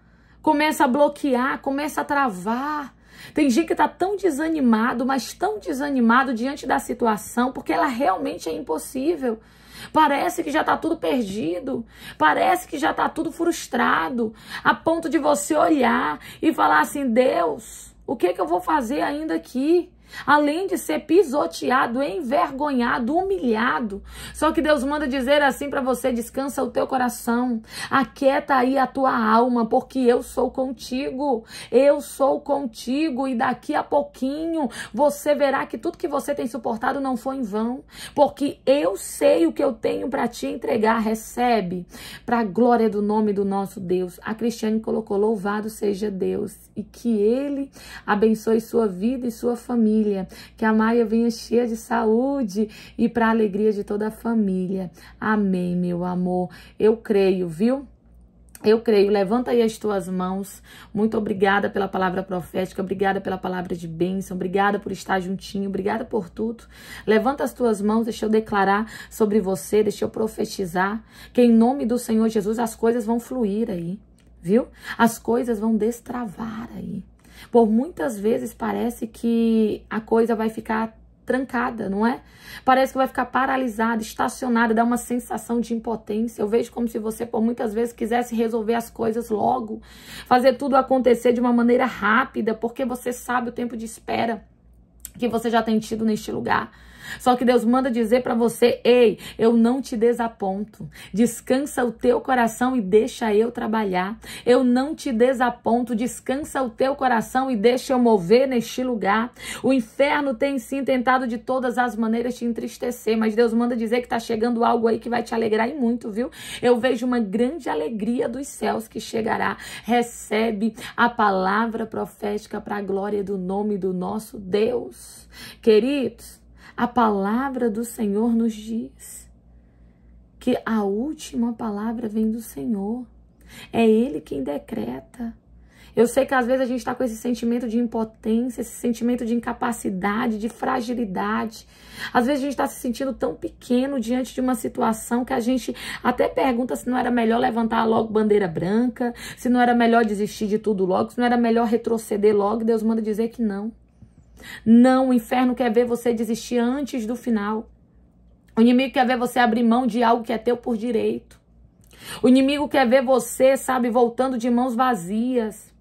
Speaker 1: começa a bloquear, começa a travar. Tem gente que está tão desanimado, mas tão desanimado diante da situação, porque ela realmente é impossível. Parece que já está tudo perdido, parece que já está tudo frustrado, a ponto de você olhar e falar assim: Deus, o que, é que eu vou fazer ainda aqui? além de ser pisoteado, envergonhado, humilhado. Só que Deus manda dizer assim para você: descansa o teu coração, aquieta aí a tua alma, porque eu sou contigo, eu sou contigo, e daqui a pouquinho você verá que tudo que você tem suportado não foi em vão, porque eu sei o que eu tenho para te entregar. Recebe para a glória do nome do nosso Deus. A Cristiane colocou: louvado seja Deus e que Ele abençoe sua vida e sua família família. Que a Maia venha cheia de saúde e para a alegria de toda a família. Amém, meu amor. Eu creio, viu? Eu creio, levanta aí as tuas mãos. Muito obrigada pela palavra profética, obrigada pela palavra de bênção, obrigada por estar juntinho, obrigada por tudo. Levanta as tuas mãos, deixa eu declarar sobre você, deixa eu profetizar que em nome do Senhor Jesus as coisas vão fluir aí, viu? As coisas vão destravar aí. Por muitas vezes parece que a coisa vai ficar trancada, não é? Parece que vai ficar paralisada, estacionada, dá uma sensação de impotência. Eu vejo como se você, por muitas vezes, quisesse resolver as coisas logo, fazer tudo acontecer de uma maneira rápida, porque você sabe o tempo de espera que você já tem tido neste lugar. Só que Deus manda dizer para você: ei, eu não te desaponto. Descansa o teu coração e deixa eu trabalhar. Eu não te desaponto. Descansa o teu coração e deixa eu mover neste lugar. O inferno tem sim tentado de todas as maneiras te entristecer, mas Deus manda dizer que está chegando algo aí que vai te alegrar e muito, viu? Eu vejo uma grande alegria dos céus que chegará. Recebe a palavra profética para a glória do nome do nosso Deus. Queridos, a palavra do Senhor nos diz que a última palavra vem do Senhor. É Ele quem decreta. Eu sei que às vezes a gente está com esse sentimento de impotência, esse sentimento de incapacidade, de fragilidade. Às vezes a gente está se sentindo tão pequeno diante de uma situação que a gente até pergunta se não era melhor levantar logo bandeira branca, se não era melhor desistir de tudo logo, se não era melhor retroceder logo. Deus manda dizer que não. Não, o inferno quer ver você desistir antes do final. O inimigo quer ver você abrir mão de algo que é teu por direito. O inimigo quer ver você, sabe, voltando de mãos vazias,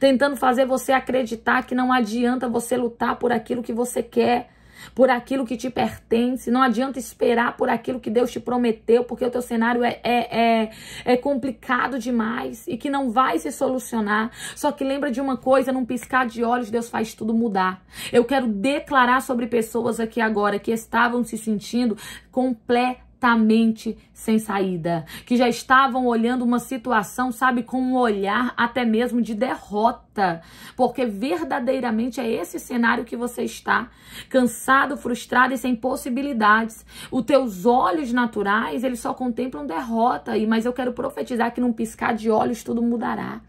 Speaker 1: tentando fazer você acreditar que não adianta você lutar por aquilo que você quer, por aquilo que te pertence. Não adianta esperar por aquilo que Deus te prometeu, porque o teu cenário é, é, é, é complicado demais e que não vai se solucionar. Só que lembra de uma coisa, num piscar de olhos, Deus faz tudo mudar. Eu quero declarar sobre pessoas aqui agora que estavam se sentindo completamente completamente sem saída, que já estavam olhando uma situação, sabe, com um olhar até mesmo de derrota, porque verdadeiramente é esse cenário que você está, cansado, frustrado e sem possibilidades. Os teus olhos naturais, eles só contemplam derrota, e mas eu quero profetizar que num piscar de olhos tudo mudará.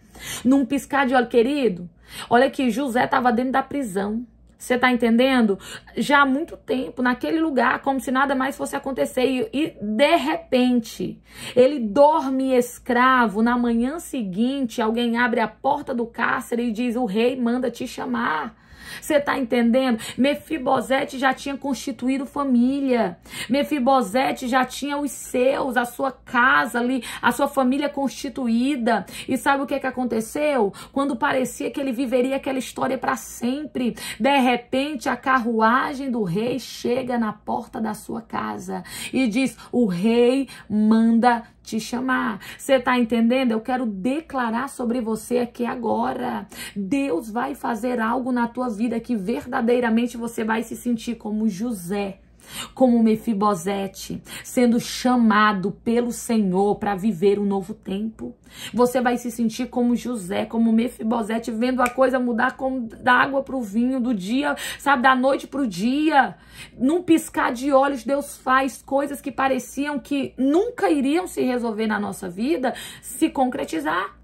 Speaker 1: Num piscar de olhos, querido, olha que José estava dentro da prisão. Você tá entendendo? Já há muito tempo, naquele lugar, como se nada mais fosse acontecer. E, e, de repente, ele dorme escravo. Na manhã seguinte, alguém abre a porta do cárcere e diz: O rei manda te chamar. Você tá entendendo? Mefibosete já tinha constituído família. Mefibosete já tinha os seus, a sua casa ali, a sua família constituída. E sabe o que é que aconteceu? Quando parecia que ele viveria aquela história para sempre, de repente a carruagem do rei chega na porta da sua casa e diz: "O rei manda te chamar. Você tá entendendo? Eu quero declarar sobre você aqui agora. Deus vai fazer algo na tua vida que verdadeiramente você vai se sentir como José como Mefibosete, sendo chamado pelo Senhor para viver um novo tempo. Você vai se sentir como José, como Mefibosete, vendo a coisa mudar como da água para o vinho, do dia, sabe, da noite para o dia. Num piscar de olhos, Deus faz coisas que pareciam que nunca iriam se resolver na nossa vida, se concretizar,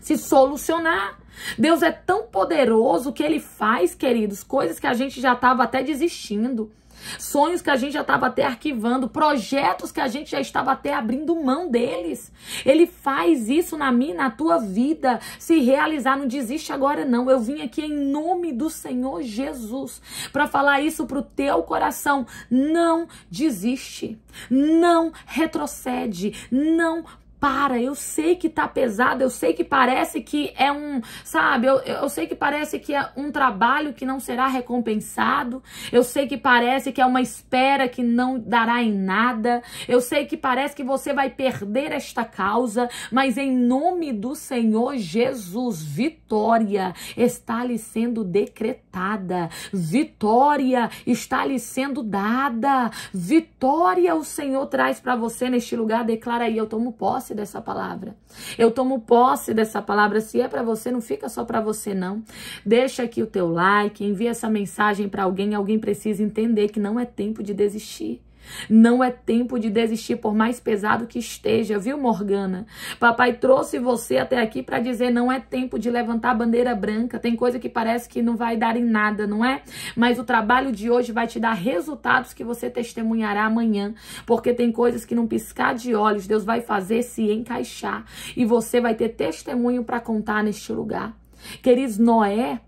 Speaker 1: se solucionar. Deus é tão poderoso que ele faz, queridos, coisas que a gente já estava até desistindo sonhos que a gente já estava até arquivando, projetos que a gente já estava até abrindo mão deles. Ele faz isso na minha, na tua vida, se realizar. Não desiste agora não. Eu vim aqui em nome do Senhor Jesus para falar isso pro teu coração. Não desiste, não retrocede, não para, eu sei que tá pesado, eu sei que parece que é um, sabe, eu, eu sei que parece que é um trabalho que não será recompensado, eu sei que parece que é uma espera que não dará em nada, eu sei que parece que você vai perder esta causa, mas em nome do Senhor Jesus, vitória está lhe sendo decretada, vitória está lhe sendo dada, vitória o Senhor traz para você neste lugar, declara aí, eu tomo posse posse dessa palavra. Eu tomo posse dessa palavra. Se é para você, não fica só para você não. Deixa aqui o teu like, envia essa mensagem para alguém, alguém precisa entender que não é tempo de desistir. Não é tempo de desistir, por mais pesado que esteja, viu, Morgana? Papai trouxe você até aqui para dizer: não é tempo de levantar a bandeira branca. Tem coisa que parece que não vai dar em nada, não é? Mas o trabalho de hoje vai te dar resultados que você testemunhará amanhã, porque tem coisas que num piscar de olhos Deus vai fazer se encaixar e você vai ter testemunho para contar neste lugar. Queridos, Noé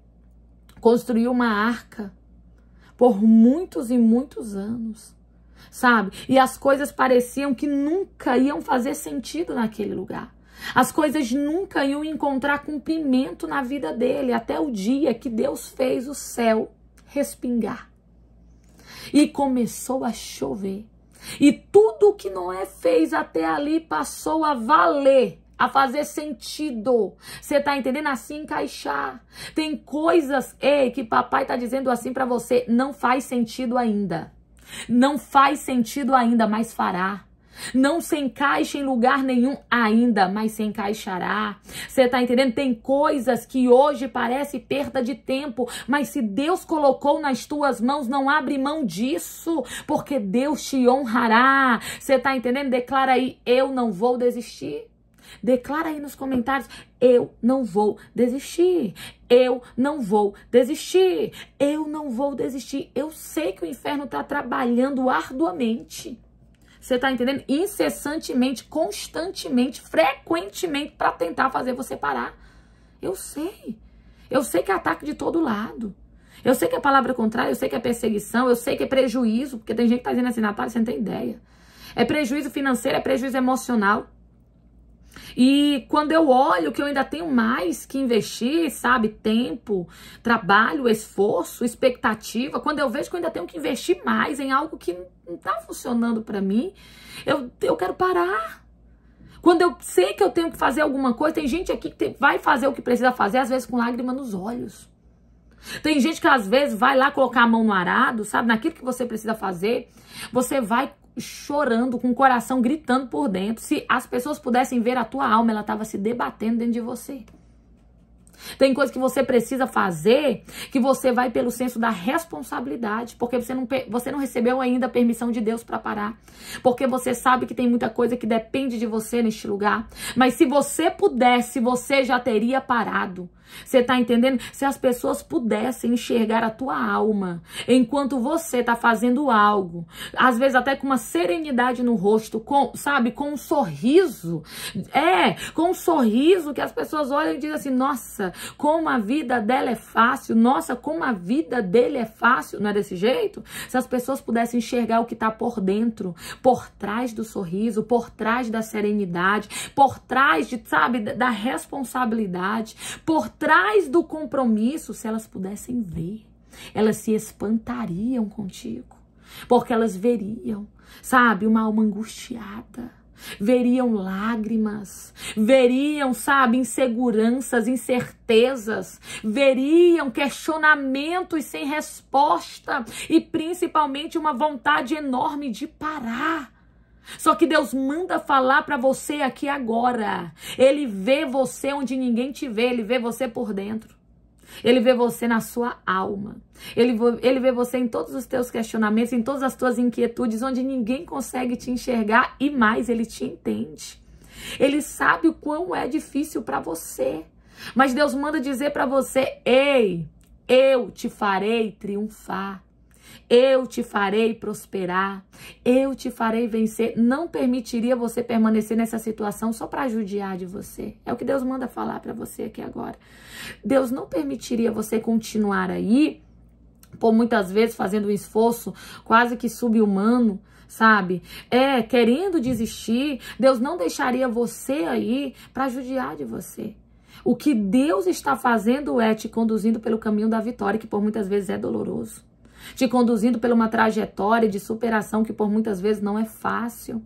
Speaker 1: construiu uma arca por muitos e muitos anos sabe? E as coisas pareciam que nunca iam fazer sentido naquele lugar. As coisas nunca iam encontrar cumprimento na vida dele até o dia que Deus fez o céu respingar. E começou a chover. E tudo o que Noé fez até ali passou a valer a fazer sentido. Você tá entendendo? Assim encaixar. Tem coisas, ei, que papai tá dizendo assim para você, não faz sentido ainda. Não faz sentido ainda, mas fará. Não se encaixa em lugar nenhum ainda, mas se encaixará. Você tá entendendo? Tem coisas que hoje parece perda de tempo, mas se Deus colocou nas tuas mãos, não abre mão disso, porque Deus te honrará. Você tá entendendo? Declara aí: eu não vou desistir. Declara aí nos comentários: eu não vou desistir. Eu não vou desistir. Eu não vou desistir. Eu sei que o inferno está trabalhando arduamente. Você está entendendo? Incessantemente, constantemente, frequentemente para tentar fazer você parar. Eu sei. Eu sei que é ataque de todo lado. Eu sei que é palavra contrária, eu sei que é perseguição, eu sei que é prejuízo, porque tem gente que está dizendo assim, Natália, você não tem ideia. É prejuízo financeiro, é prejuízo emocional. E quando eu olho que eu ainda tenho mais que investir, sabe? Tempo, trabalho, esforço, expectativa. Quando eu vejo que eu ainda tenho que investir mais em algo que não tá funcionando para mim, eu, eu quero parar. Quando eu sei que eu tenho que fazer alguma coisa, tem gente aqui que vai fazer o que precisa fazer, às vezes com lágrima nos olhos. Tem gente que às vezes vai lá colocar a mão no arado, sabe? Naquilo que você precisa fazer, você vai chorando, com o coração gritando por dentro. Se as pessoas pudessem ver a tua alma, ela estava se debatendo dentro de você. Tem coisas que você precisa fazer que você vai pelo senso da responsabilidade, porque você não, você não recebeu ainda a permissão de Deus para parar. Porque você sabe que tem muita coisa que depende de você neste lugar. Mas se você pudesse, você já teria parado. Você tá entendendo? Se as pessoas pudessem enxergar a tua alma enquanto você tá fazendo algo, às vezes até com uma serenidade no rosto, com, sabe, com um sorriso. É, com um sorriso que as pessoas olham e dizem assim: "Nossa, como a vida dela é fácil. Nossa, como a vida dele é fácil". Não é desse jeito? Se as pessoas pudessem enxergar o que tá por dentro, por trás do sorriso, por trás da serenidade, por trás de, sabe, da responsabilidade, por trás do compromisso, se elas pudessem ver, elas se espantariam contigo, porque elas veriam, sabe, uma alma angustiada veriam lágrimas, veriam, sabe, inseguranças, incertezas, veriam questionamentos sem resposta e principalmente uma vontade enorme de parar só que Deus manda falar para você aqui agora. Ele vê você onde ninguém te vê, ele vê você por dentro. Ele vê você na sua alma. Ele, ele vê você em todos os teus questionamentos, em todas as tuas inquietudes, onde ninguém consegue te enxergar e mais, ele te entende. Ele sabe o quão é difícil para você. Mas Deus manda dizer para você: "Ei, eu te farei triunfar. Eu te farei prosperar, eu te farei vencer. Não permitiria você permanecer nessa situação só para judiar de você. É o que Deus manda falar para você aqui agora. Deus não permitiria você continuar aí, por muitas vezes fazendo um esforço quase que subhumano sabe? É, querendo desistir, Deus não deixaria você aí para judiar de você. O que Deus está fazendo é te conduzindo pelo caminho da vitória, que por muitas vezes é doloroso te conduzindo por uma trajetória de superação que por muitas vezes não é fácil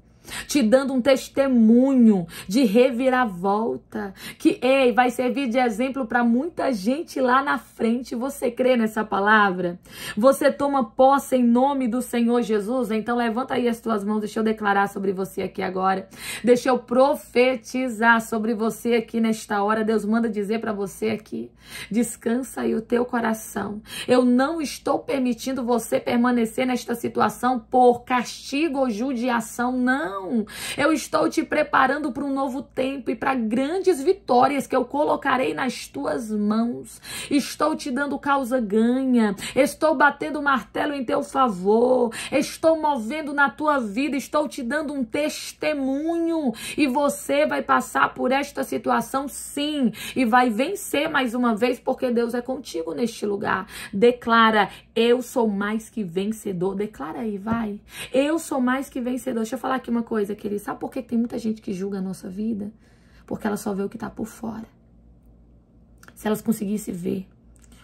Speaker 1: te dando um testemunho de reviravolta, que ei, vai servir de exemplo para muita gente lá na frente. Você crê nessa palavra? Você toma posse em nome do Senhor Jesus? Então levanta aí as tuas mãos, deixa eu declarar sobre você aqui agora. Deixa eu profetizar sobre você aqui nesta hora. Deus manda dizer para você aqui: descansa aí o teu coração. Eu não estou permitindo você permanecer nesta situação por castigo ou judiação, não não. Eu estou te preparando para um novo tempo e para grandes vitórias que eu colocarei nas tuas mãos. Estou te dando causa ganha. Estou batendo martelo em teu favor. Estou movendo na tua vida. Estou te dando um testemunho. E você vai passar por esta situação, sim. E vai vencer mais uma vez, porque Deus é contigo neste lugar. Declara: Eu sou mais que vencedor. Declara aí, vai. Eu sou mais que vencedor. Deixa eu falar aqui uma coisa, querido? Sabe por que tem muita gente que julga a nossa vida? Porque ela só vê o que está por fora. Se elas conseguissem ver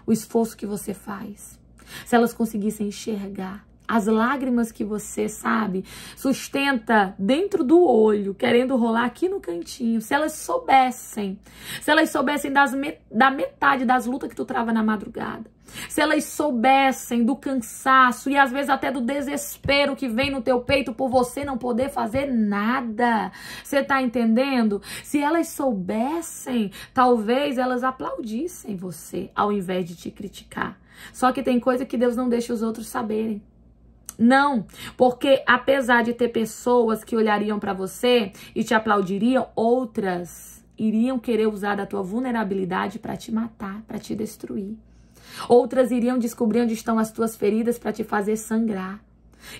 Speaker 1: o esforço que você faz, se elas conseguissem enxergar as lágrimas que você, sabe, sustenta dentro do olho, querendo rolar aqui no cantinho. Se elas soubessem, se elas soubessem das da metade das lutas que tu trava na madrugada, se elas soubessem do cansaço e às vezes até do desespero que vem no teu peito por você não poder fazer nada. Você tá entendendo? Se elas soubessem, talvez elas aplaudissem você ao invés de te criticar. Só que tem coisa que Deus não deixa os outros saberem. Não, porque apesar de ter pessoas que olhariam para você e te aplaudiriam, outras iriam querer usar da tua vulnerabilidade para te matar, para te destruir. Outras iriam descobrir onde estão as tuas feridas para te fazer sangrar.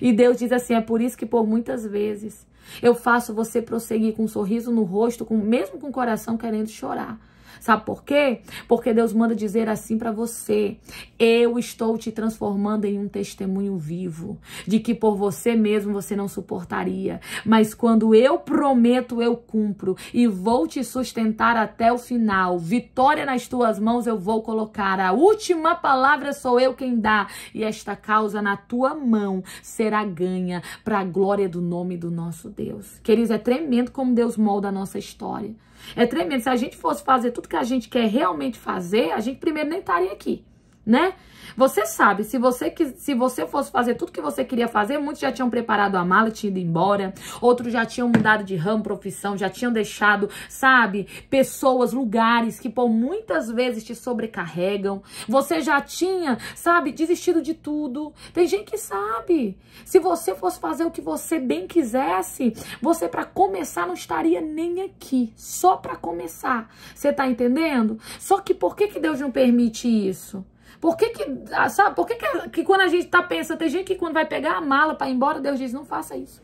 Speaker 1: E Deus diz assim: é por isso que por muitas vezes eu faço você prosseguir com um sorriso no rosto, com mesmo com o coração querendo chorar, Sabe por quê? Porque Deus manda dizer assim para você: Eu estou te transformando em um testemunho vivo, de que por você mesmo você não suportaria, mas quando eu prometo, eu cumpro e vou te sustentar até o final. Vitória nas tuas mãos eu vou colocar. A última palavra sou eu quem dá, e esta causa na tua mão será ganha para a glória do nome do nosso Deus. Queridos, é tremendo como Deus molda a nossa história. É tremendo. Se a gente fosse fazer tudo que a gente quer realmente fazer, a gente primeiro nem estaria aqui né? Você sabe, se você, se você fosse fazer tudo que você queria fazer, muitos já tinham preparado a mala e tinham ido embora, outros já tinham mudado de ramo, profissão, já tinham deixado, sabe, pessoas, lugares que por muitas vezes te sobrecarregam. Você já tinha, sabe, desistido de tudo. Tem gente que sabe. Se você fosse fazer o que você bem quisesse, você para começar não estaria nem aqui, só para começar. Você tá entendendo? Só que por que que Deus não permite isso? Por que que, ah, sabe, por que que, que quando a gente tá pensando, tem gente que quando vai pegar a mala para ir embora, Deus diz, não faça isso.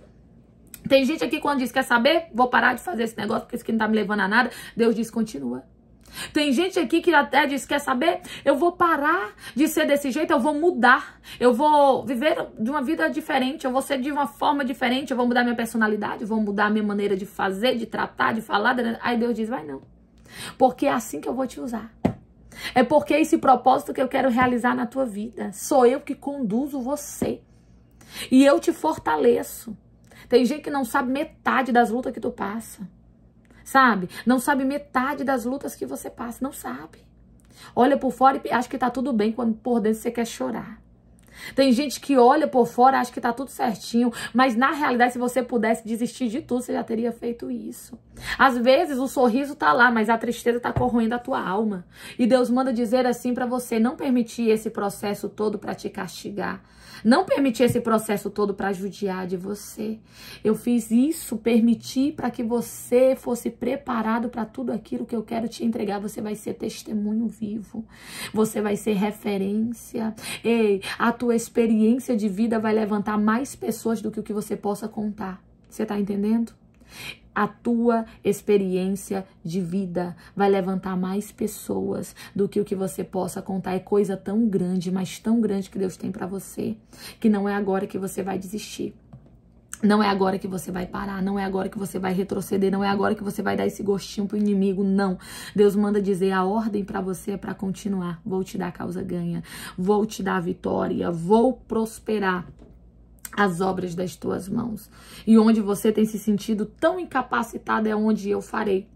Speaker 1: Tem gente aqui quando diz, quer saber? Vou parar de fazer esse negócio porque isso aqui não tá me levando a nada. Deus diz, continua. Tem gente aqui que até diz, quer saber? Eu vou parar de ser desse jeito, eu vou mudar. Eu vou viver de uma vida diferente, eu vou ser de uma forma diferente, eu vou mudar minha personalidade, eu vou mudar minha maneira de fazer, de tratar, de falar. Aí Deus diz, vai não. Porque é assim que eu vou te usar. É porque é esse propósito que eu quero realizar na tua vida. Sou eu que conduzo você. E eu te fortaleço. Tem gente que não sabe metade das lutas que tu passa. Sabe? Não sabe metade das lutas que você passa. Não sabe. Olha por fora e acha que tá tudo bem quando por dentro você quer chorar. Tem gente que olha por fora, acha que tá tudo certinho, mas na realidade, se você pudesse desistir de tudo, você já teria feito isso. Às vezes o sorriso tá lá, mas a tristeza tá corroendo a tua alma. E Deus manda dizer assim para você: não permitir esse processo todo para te castigar não permitir esse processo todo para judiar de você. Eu fiz isso, permiti para que você fosse preparado para tudo aquilo que eu quero te entregar. Você vai ser testemunho vivo. Você vai ser referência. Ei, a tua experiência de vida vai levantar mais pessoas do que o que você possa contar. Você está entendendo? a tua experiência de vida vai levantar mais pessoas do que o que você possa contar. É coisa tão grande, mas tão grande que Deus tem para você, que não é agora que você vai desistir. Não é agora que você vai parar, não é agora que você vai retroceder, não é agora que você vai dar esse gostinho pro inimigo, não. Deus manda dizer a ordem para você é para continuar. Vou te dar a causa ganha, vou te dar a vitória, vou prosperar as obras das tuas mãos. E onde você tem se sentido tão incapacitado é onde eu farei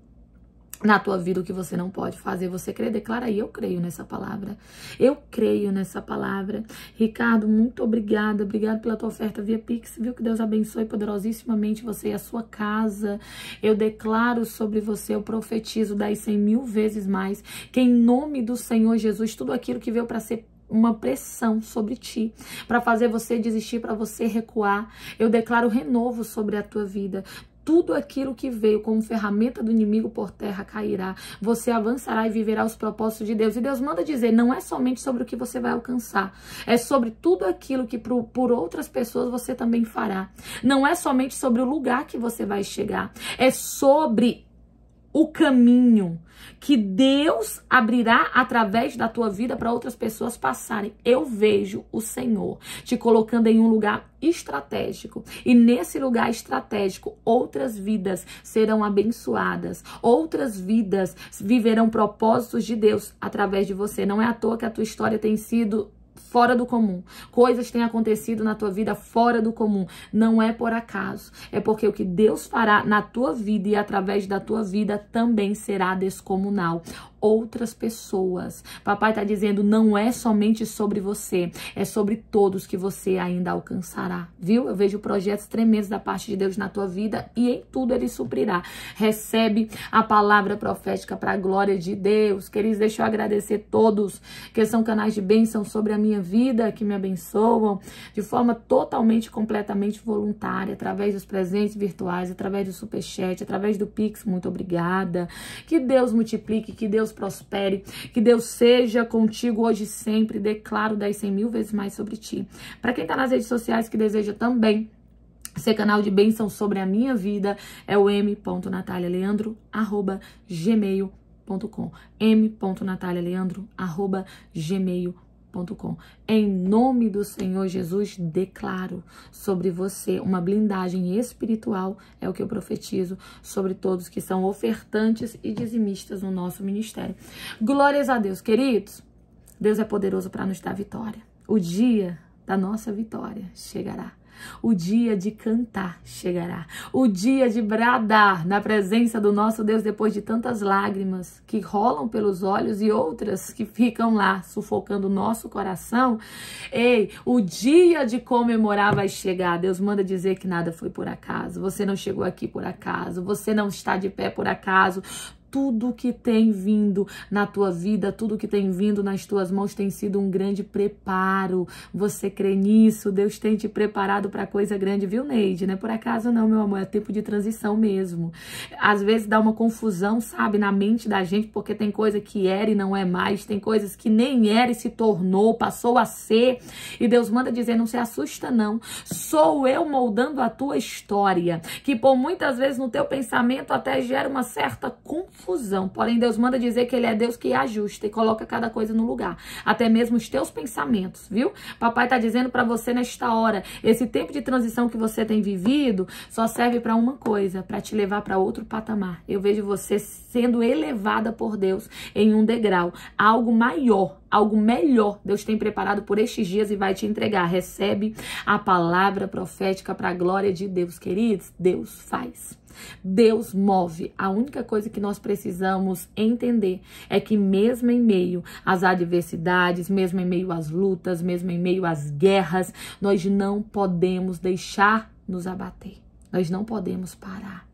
Speaker 1: na tua vida o que você não pode fazer. Você crê? Declara aí, eu creio nessa palavra. Eu creio nessa palavra. Ricardo, muito obrigada. Obrigado pela tua oferta via Pix. Viu que Deus abençoe poderosíssimamente você e a sua casa. Eu declaro sobre você, eu profetizo das cem mil vezes mais, que em nome do Senhor Jesus, tudo aquilo que veio para ser uma pressão sobre ti, para fazer você desistir, para você recuar. Eu declaro renovo sobre a tua vida. Tudo aquilo que veio como ferramenta do inimigo por terra cairá. Você avançará e viverá os propósitos de Deus. E Deus manda dizer: não é somente sobre o que você vai alcançar, é sobre tudo aquilo que por, por outras pessoas você também fará. Não é somente sobre o lugar que você vai chegar, é sobre o caminho que Deus abrirá através da tua vida para outras pessoas passarem. Eu vejo o Senhor te colocando em um lugar estratégico. E nesse lugar estratégico, outras vidas serão abençoadas. Outras vidas viverão propósitos de Deus através de você. Não é à toa que a tua história tem sido fora do comum. Coisas têm acontecido na tua vida fora do comum. Não é por acaso. É porque o que Deus fará na tua vida e através da tua vida também será descomunal outras pessoas. Papai está dizendo, não é somente sobre você, é sobre todos que você ainda alcançará, viu? Eu vejo projetos tremendos da parte de Deus na tua vida e em tudo ele suprirá. Recebe a palavra profética para a glória de Deus. Queridos, deixa eu agradecer todos que são canais de bênção sobre a minha vida, que me abençoam de forma totalmente, completamente voluntária, através dos presentes virtuais, através do superchat, através do Pix. Muito obrigada. Que Deus multiplique, que Deus prospere, que Deus seja contigo hoje e sempre. Declaro 10, 100 mil vezes mais sobre ti. Para quem está nas redes sociais que deseja também ser canal de bênção sobre a minha vida, é o m.natalialeandro, arroba gmail.com m.natalialeandro, arroba gmail.com gmail.com. Em nome do Senhor Jesus, declaro sobre você uma blindagem espiritual, é o que eu profetizo, sobre todos que são ofertantes e dizimistas no nosso ministério. Glórias a Deus, queridos. Deus é poderoso para nos dar vitória. O dia da nossa vitória chegará. O dia de cantar chegará. O dia de bradar na presença do nosso Deus depois de tantas lágrimas que rolam pelos olhos e outras que ficam lá sufocando o nosso coração. Ei, o dia de comemorar vai chegar. Deus manda dizer que nada foi por acaso. Você não chegou aqui por acaso. Você não está de pé por acaso tudo que tem vindo na tua vida, tudo que tem vindo nas tuas mãos tem sido um grande preparo. Você crê nisso? Deus tem te preparado para coisa grande, viu, Neide? Não é por acaso não, meu amor, é tempo de transição mesmo. Às vezes dá uma confusão, sabe, na mente da gente, porque tem coisa que era e não é mais, tem coisas que nem era e se tornou, passou a ser. E Deus manda dizer, não se assusta não. Sou eu moldando a tua história, que por muitas vezes no teu pensamento até gera uma certa confusão confusão. Porém, Deus manda dizer que Ele é Deus que ajusta e coloca cada coisa no lugar, até mesmo os teus pensamentos, viu? Papai tá dizendo para você nesta hora, esse tempo de transição que você tem vivido só serve para uma coisa, para te levar para outro patamar. Eu vejo você sendo elevada por Deus em um degrau, algo maior, Algo melhor Deus tem preparado por estes dias e vai te entregar. Recebe a palavra profética para a glória de Deus, queridos. Deus faz. Deus move. A única coisa que nós precisamos entender é que, mesmo em meio às adversidades, mesmo em meio às lutas, mesmo em meio às guerras, nós não podemos deixar nos abater. Nós não podemos parar.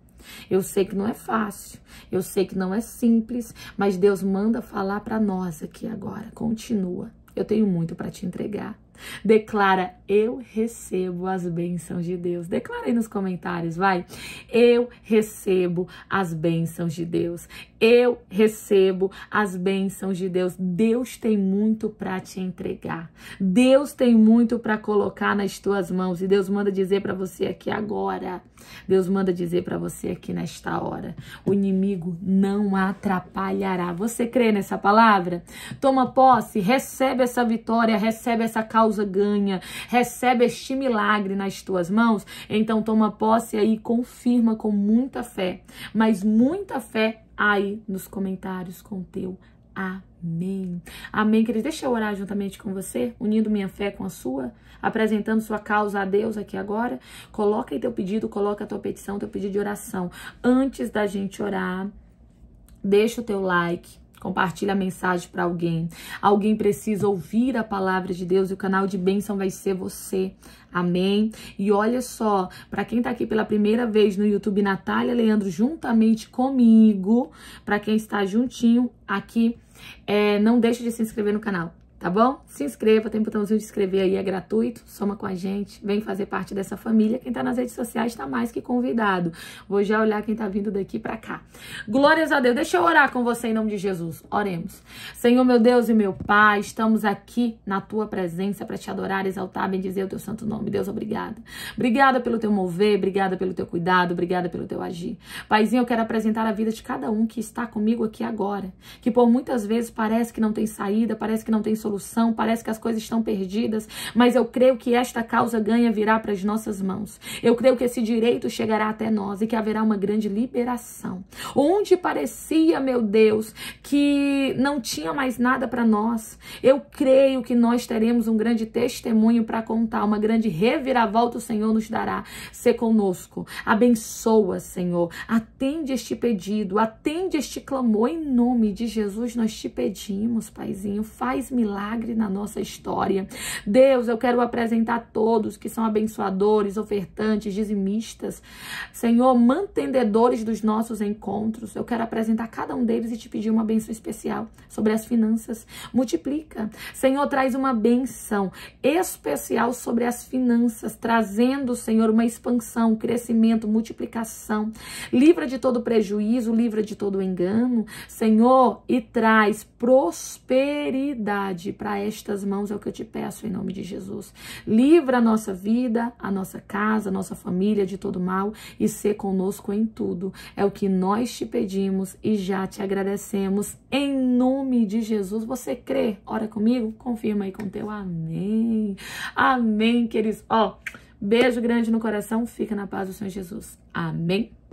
Speaker 1: Eu sei que não é fácil, eu sei que não é simples, mas Deus manda falar para nós aqui agora. Continua. Eu tenho muito para te entregar. Declara, eu recebo as bênçãos de Deus. Declara aí nos comentários, vai. Eu recebo as bênçãos de Deus. Eu recebo as bênçãos de Deus. Deus tem muito para te entregar. Deus tem muito para colocar nas tuas mãos. E Deus manda dizer para você aqui agora. Deus manda dizer para você aqui nesta hora. O inimigo não atrapalhará. Você crê nessa palavra? Toma posse, recebe essa vitória, recebe essa causa causa ganha. Recebe este milagre nas tuas mãos. Então toma posse aí, confirma com muita fé, mas muita fé aí nos comentários com o teu Amém. Amém, queridos. Deixa eu orar juntamente com você, unindo minha fé com a sua, apresentando sua causa a Deus aqui agora. Coloca aí teu pedido, coloca a tua petição, teu pedido de oração. Antes da gente orar, deixa o teu like, Compartilha a mensagem para alguém. Alguém precisa ouvir a palavra de Deus e o canal de bênção vai ser você. Amém? E olha só, para quem está aqui pela primeira vez no YouTube, Natália Leandro, juntamente comigo, para quem está juntinho aqui, é, não deixe de se inscrever no canal tá bom? Se inscreva, tem botãozinho de inscrever aí, é gratuito, soma com a gente, vem fazer parte dessa família. Quem tá nas redes sociais tá mais que convidado. Vou já olhar quem tá vindo daqui para cá. Glórias a Deus. Deixa eu orar com você em nome de Jesus. Oremos. Senhor, meu Deus e meu Pai, estamos aqui na tua presença para te adorar, exaltar, bendizer o teu santo nome. Deus, obrigada. Obrigada pelo teu mover, obrigada pelo teu cuidado, obrigada pelo teu agir. Paizinho, eu quero apresentar a vida de cada um que está comigo aqui agora, que por muitas vezes parece que não tem saída, parece que não tem solução, solução, parece que as coisas estão perdidas, mas eu creio que esta causa ganha virá para as nossas mãos. Eu creio que esse direito chegará até nós e que haverá uma grande liberação. Onde parecia, meu Deus, que não tinha mais nada para nós, eu creio que nós teremos um grande testemunho para contar, uma grande reviravolta o Senhor nos dará. Ser conosco. Abençoa, Senhor. Atende este pedido, atende este clamor em nome de Jesus. Nós te pedimos, Paizinho, faz milagre milagre na nossa história. Deus, eu quero apresentar todos que são abençoadores, ofertantes, dizimistas, Senhor, mantendedores dos nossos encontros. Eu quero apresentar cada um deles e te pedir uma benção especial sobre as finanças. Multiplica. Senhor, traz uma benção especial sobre as finanças, trazendo, Senhor, uma expansão, crescimento, multiplicação. Livra de todo prejuízo, livra de todo engano, Senhor, e traz prosperidade para estas mãos, é o que eu te peço em nome de Jesus. Livra a nossa vida, a nossa casa, a nossa família de todo mal e ser conosco em tudo. É o que nós te pedimos e já te agradecemos em nome de Jesus. Você crê? Ora comigo? Confirma aí com teu amém. Amém, queridos. Ó, beijo grande no coração. Fica na paz do Senhor Jesus. Amém.